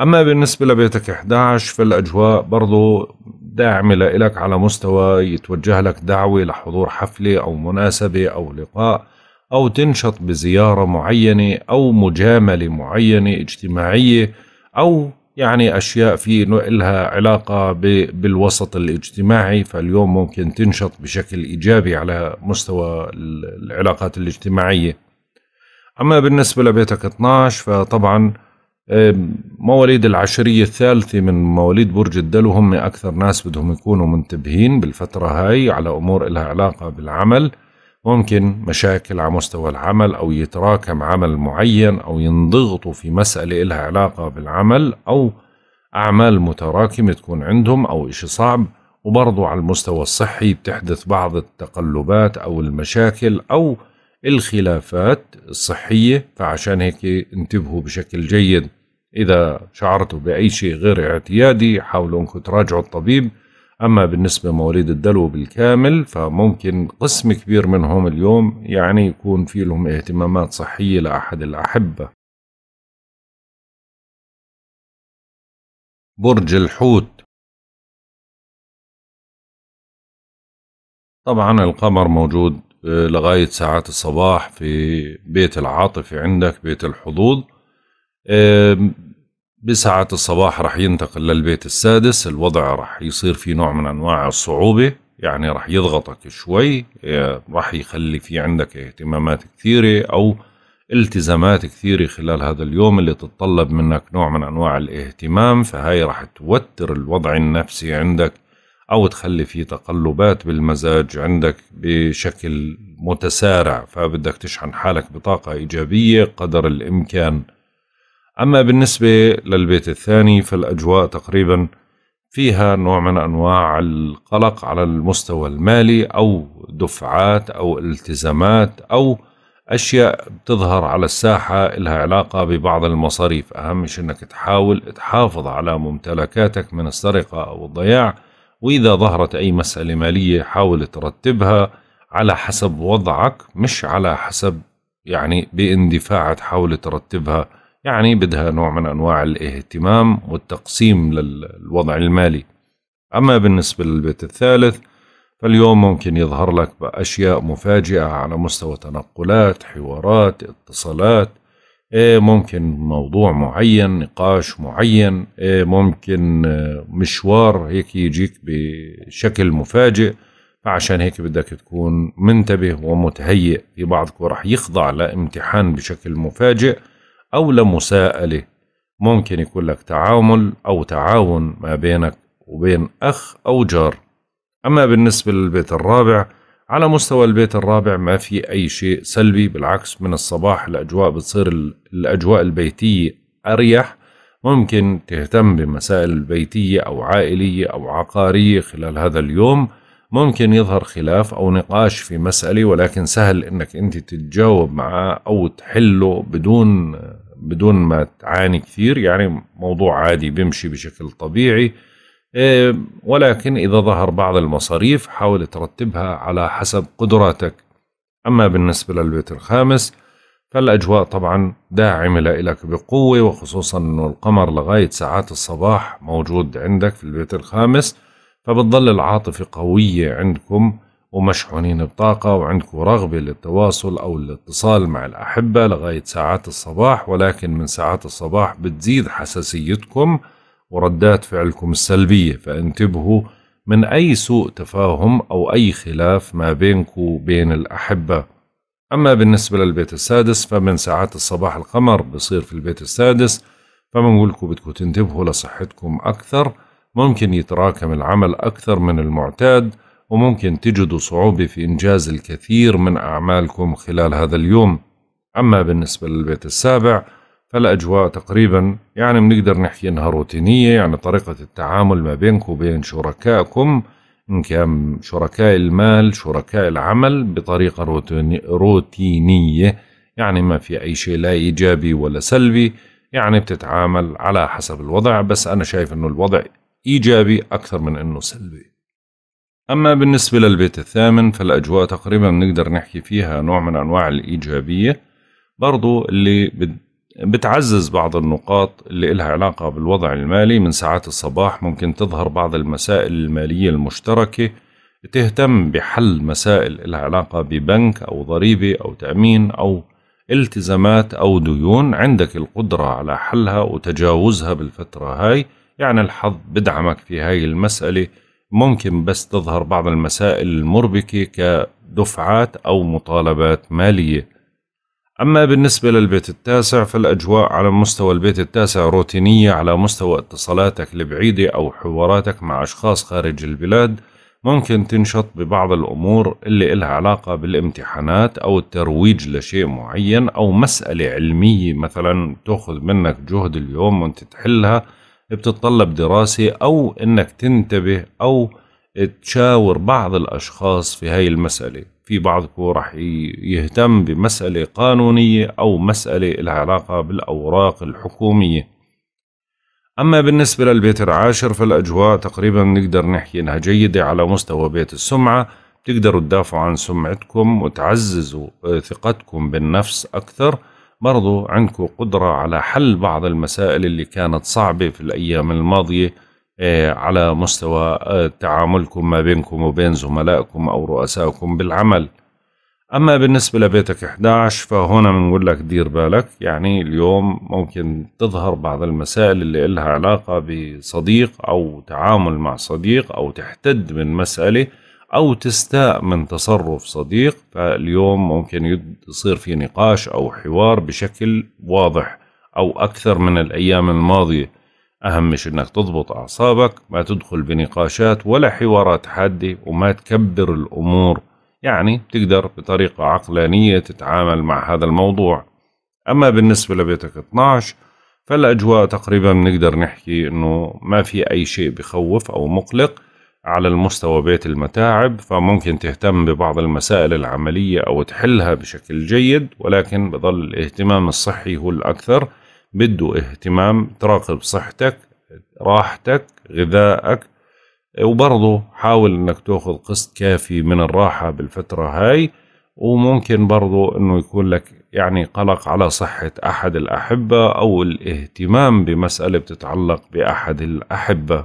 أما بالنسبة لبيتك 11 فالأجواء برضو داعمة لك على مستوى يتوجه لك دعوة لحضور حفلة أو مناسبة أو لقاء أو تنشط بزيارة معينة أو مجاملة معينة اجتماعية أو يعني أشياء في لها علاقة بالوسط الاجتماعي فاليوم ممكن تنشط بشكل إيجابي على مستوى العلاقات الاجتماعية أما بالنسبة لبيتك 12 فطبعا مواليد العشرية الثالثة من مواليد برج الدلو هم أكثر ناس بدهم يكونوا منتبهين بالفترة هاي على أمور لها علاقة بالعمل ممكن مشاكل على مستوى العمل أو يتراكم عمل معين أو ينضغطوا في مسألة إلها علاقة بالعمل أو أعمال متراكمة تكون عندهم أو إشي صعب وبرضو على المستوى الصحي بتحدث بعض التقلبات أو المشاكل أو الخلافات الصحية فعشان هيك انتبهوا بشكل جيد إذا شعرتوا بأي شيء غير اعتيادي حاولوا أنكم تراجعوا الطبيب أما بالنسبة لمواليد الدلو بالكامل فممكن قسم كبير منهم اليوم يعني يكون في لهم اهتمامات صحية لأحد الأحبة برج الحوت طبعا القمر موجود آه، لغاية ساعات الصباح في بيت العاطفة عندك بيت الحظوظ بساعة الصباح رح ينتقل للبيت السادس الوضع رح يصير في نوع من أنواع الصعوبة يعني رح يضغطك شوي إيه، رح يخلي في عندك اهتمامات كثيرة أو التزامات كثيرة خلال هذا اليوم اللي تتطلب منك نوع من أنواع الاهتمام فهاي رح توتر الوضع النفسي عندك أو تخلي في تقلبات بالمزاج عندك بشكل متسارع فبدك تشحن حالك بطاقة إيجابية قدر الإمكان أما بالنسبة للبيت الثاني فالأجواء تقريبا فيها نوع من أنواع القلق على المستوى المالي أو دفعات أو التزامات أو أشياء بتظهر على الساحة إلها علاقة ببعض المصاريف أهم شيء أنك تحاول تحافظ على ممتلكاتك من السرقة أو الضياع وإذا ظهرت أي مسألة مالية حاول ترتبها على حسب وضعك مش على حسب يعني باندفاع تحاول ترتبها يعني بدها نوع من أنواع الاهتمام والتقسيم للوضع المالي أما بالنسبة للبيت الثالث فاليوم ممكن يظهر لك بأشياء مفاجئة على مستوى تنقلات حوارات اتصالات إيه، ممكن موضوع معين نقاش معين إيه، ممكن آه، مشوار هيك يجيك بشكل مفاجئ فعشان هيك بدك تكون منتبه ومتهيئ في بعضك ورح يخضع لامتحان بشكل مفاجئ أو لمساءلة ممكن يكون لك تعامل أو تعاون ما بينك وبين أخ أو جار أما بالنسبة للبيت الرابع على مستوى البيت الرابع ما في أي شيء سلبي بالعكس من الصباح الأجواء بتصير الأجواء البيتية أريح ممكن تهتم بمسائل بيتية أو عائلية أو عقارية خلال هذا اليوم ممكن يظهر خلاف أو نقاش في مسألة ولكن سهل أنك أنت تتجاوب معه أو تحله بدون بدون ما تعاني كثير يعني موضوع عادي بيمشي بشكل طبيعي آه، ولكن إذا ظهر بعض المصاريف حاول ترتبها على حسب قدراتك أما بالنسبة للبيت الخامس فالأجواء طبعا داعمة لك بقوة وخصوصا أنه القمر لغاية ساعات الصباح موجود عندك في البيت الخامس فبتظل العاطفة قوية عندكم ومشحونين بطاقة وعندكم رغبة للتواصل أو الاتصال مع الأحبة لغاية ساعات الصباح ولكن من ساعات الصباح بتزيد حساسيتكم وردات فعلكم السلبية فانتبهوا من أي سوء تفاهم أو أي خلاف ما بينكم وبين الأحبة أما بالنسبة للبيت السادس فمن ساعات الصباح القمر بصير في البيت السادس فمنقولكم بدكم تنتبهوا لصحتكم أكثر ممكن يتراكم العمل أكثر من المعتاد وممكن تجدوا صعوبة في إنجاز الكثير من أعمالكم خلال هذا اليوم أما بالنسبة للبيت السابع فالأجواء تقريبا يعني بنقدر نحكي إنها روتينية يعني طريقة التعامل ما بينك وبين شركائكم إن كان شركاء المال شركاء العمل بطريقة روتينية يعني ما في أي شيء لا إيجابي ولا سلبي يعني بتتعامل على حسب الوضع بس أنا شايف إنه الوضع إيجابي أكثر من إنه سلبي أما بالنسبة للبيت الثامن فالأجواء تقريبا بنقدر نحكي فيها نوع من أنواع الإيجابية برضو اللي بتعزز بعض النقاط اللي إلها علاقة بالوضع المالي من ساعات الصباح ممكن تظهر بعض المسائل المالية المشتركة تهتم بحل مسائل إلها علاقة ببنك أو ضريبة أو تأمين أو التزامات أو ديون عندك القدرة على حلها وتجاوزها بالفترة هاي يعني الحظ بدعمك في هاي المسألة ممكن بس تظهر بعض المسائل المربكة كدفعات أو مطالبات مالية أما بالنسبة للبيت التاسع فالأجواء على مستوى البيت التاسع روتينية على مستوى اتصالاتك البعيدة أو حواراتك مع أشخاص خارج البلاد ممكن تنشط ببعض الأمور اللي إلها علاقة بالامتحانات أو الترويج لشيء معين أو مسألة علمية مثلا تأخذ منك جهد اليوم وانت تحلها بتتطلب دراسة أو أنك تنتبه أو تشاور بعض الأشخاص في هاي المسألة في بعضكم رح يهتم بمسألة قانونية أو مسألة العلاقة علاقة بالأوراق الحكومية أما بالنسبة للبيت العاشر فالأجواء تقريبا نقدر نحكي إنها جيدة على مستوى بيت السمعة تقدروا تدافعوا عن سمعتكم وتعززوا آه، ثقتكم بالنفس أكثر برضو عندكم قدرة على حل بعض المسائل اللي كانت صعبة في الأيام الماضية آه، على مستوى آه، تعاملكم ما بينكم وبين زملائكم أو رؤسائكم بالعمل أما بالنسبة لبيتك 11 فهنا بنقول لك دير بالك يعني اليوم ممكن تظهر بعض المسائل اللي إلها علاقة بصديق أو تعامل مع صديق أو تحتد من مسألة او تستاء من تصرف صديق فاليوم ممكن يصير في نقاش او حوار بشكل واضح او اكثر من الايام الماضيه اهم شيء انك تضبط اعصابك ما تدخل بنقاشات ولا حوارات حاده وما تكبر الامور يعني تقدر بطريقه عقلانيه تتعامل مع هذا الموضوع اما بالنسبه لبيتك 12 فالاجواء تقريبا بنقدر نحكي انه ما في اي شيء بخوف او مقلق على المستوى بيت المتاعب فممكن تهتم ببعض المسائل العملية أو تحلها بشكل جيد ولكن بظل الاهتمام الصحي هو الأكثر بده اهتمام تراقب صحتك راحتك غذائك وبرضه حاول انك تاخذ قسط كافي من الراحة بالفترة هاي وممكن برضه انه يكون لك يعني قلق على صحة احد الاحبة او الاهتمام بمسألة بتتعلق باحد الاحبة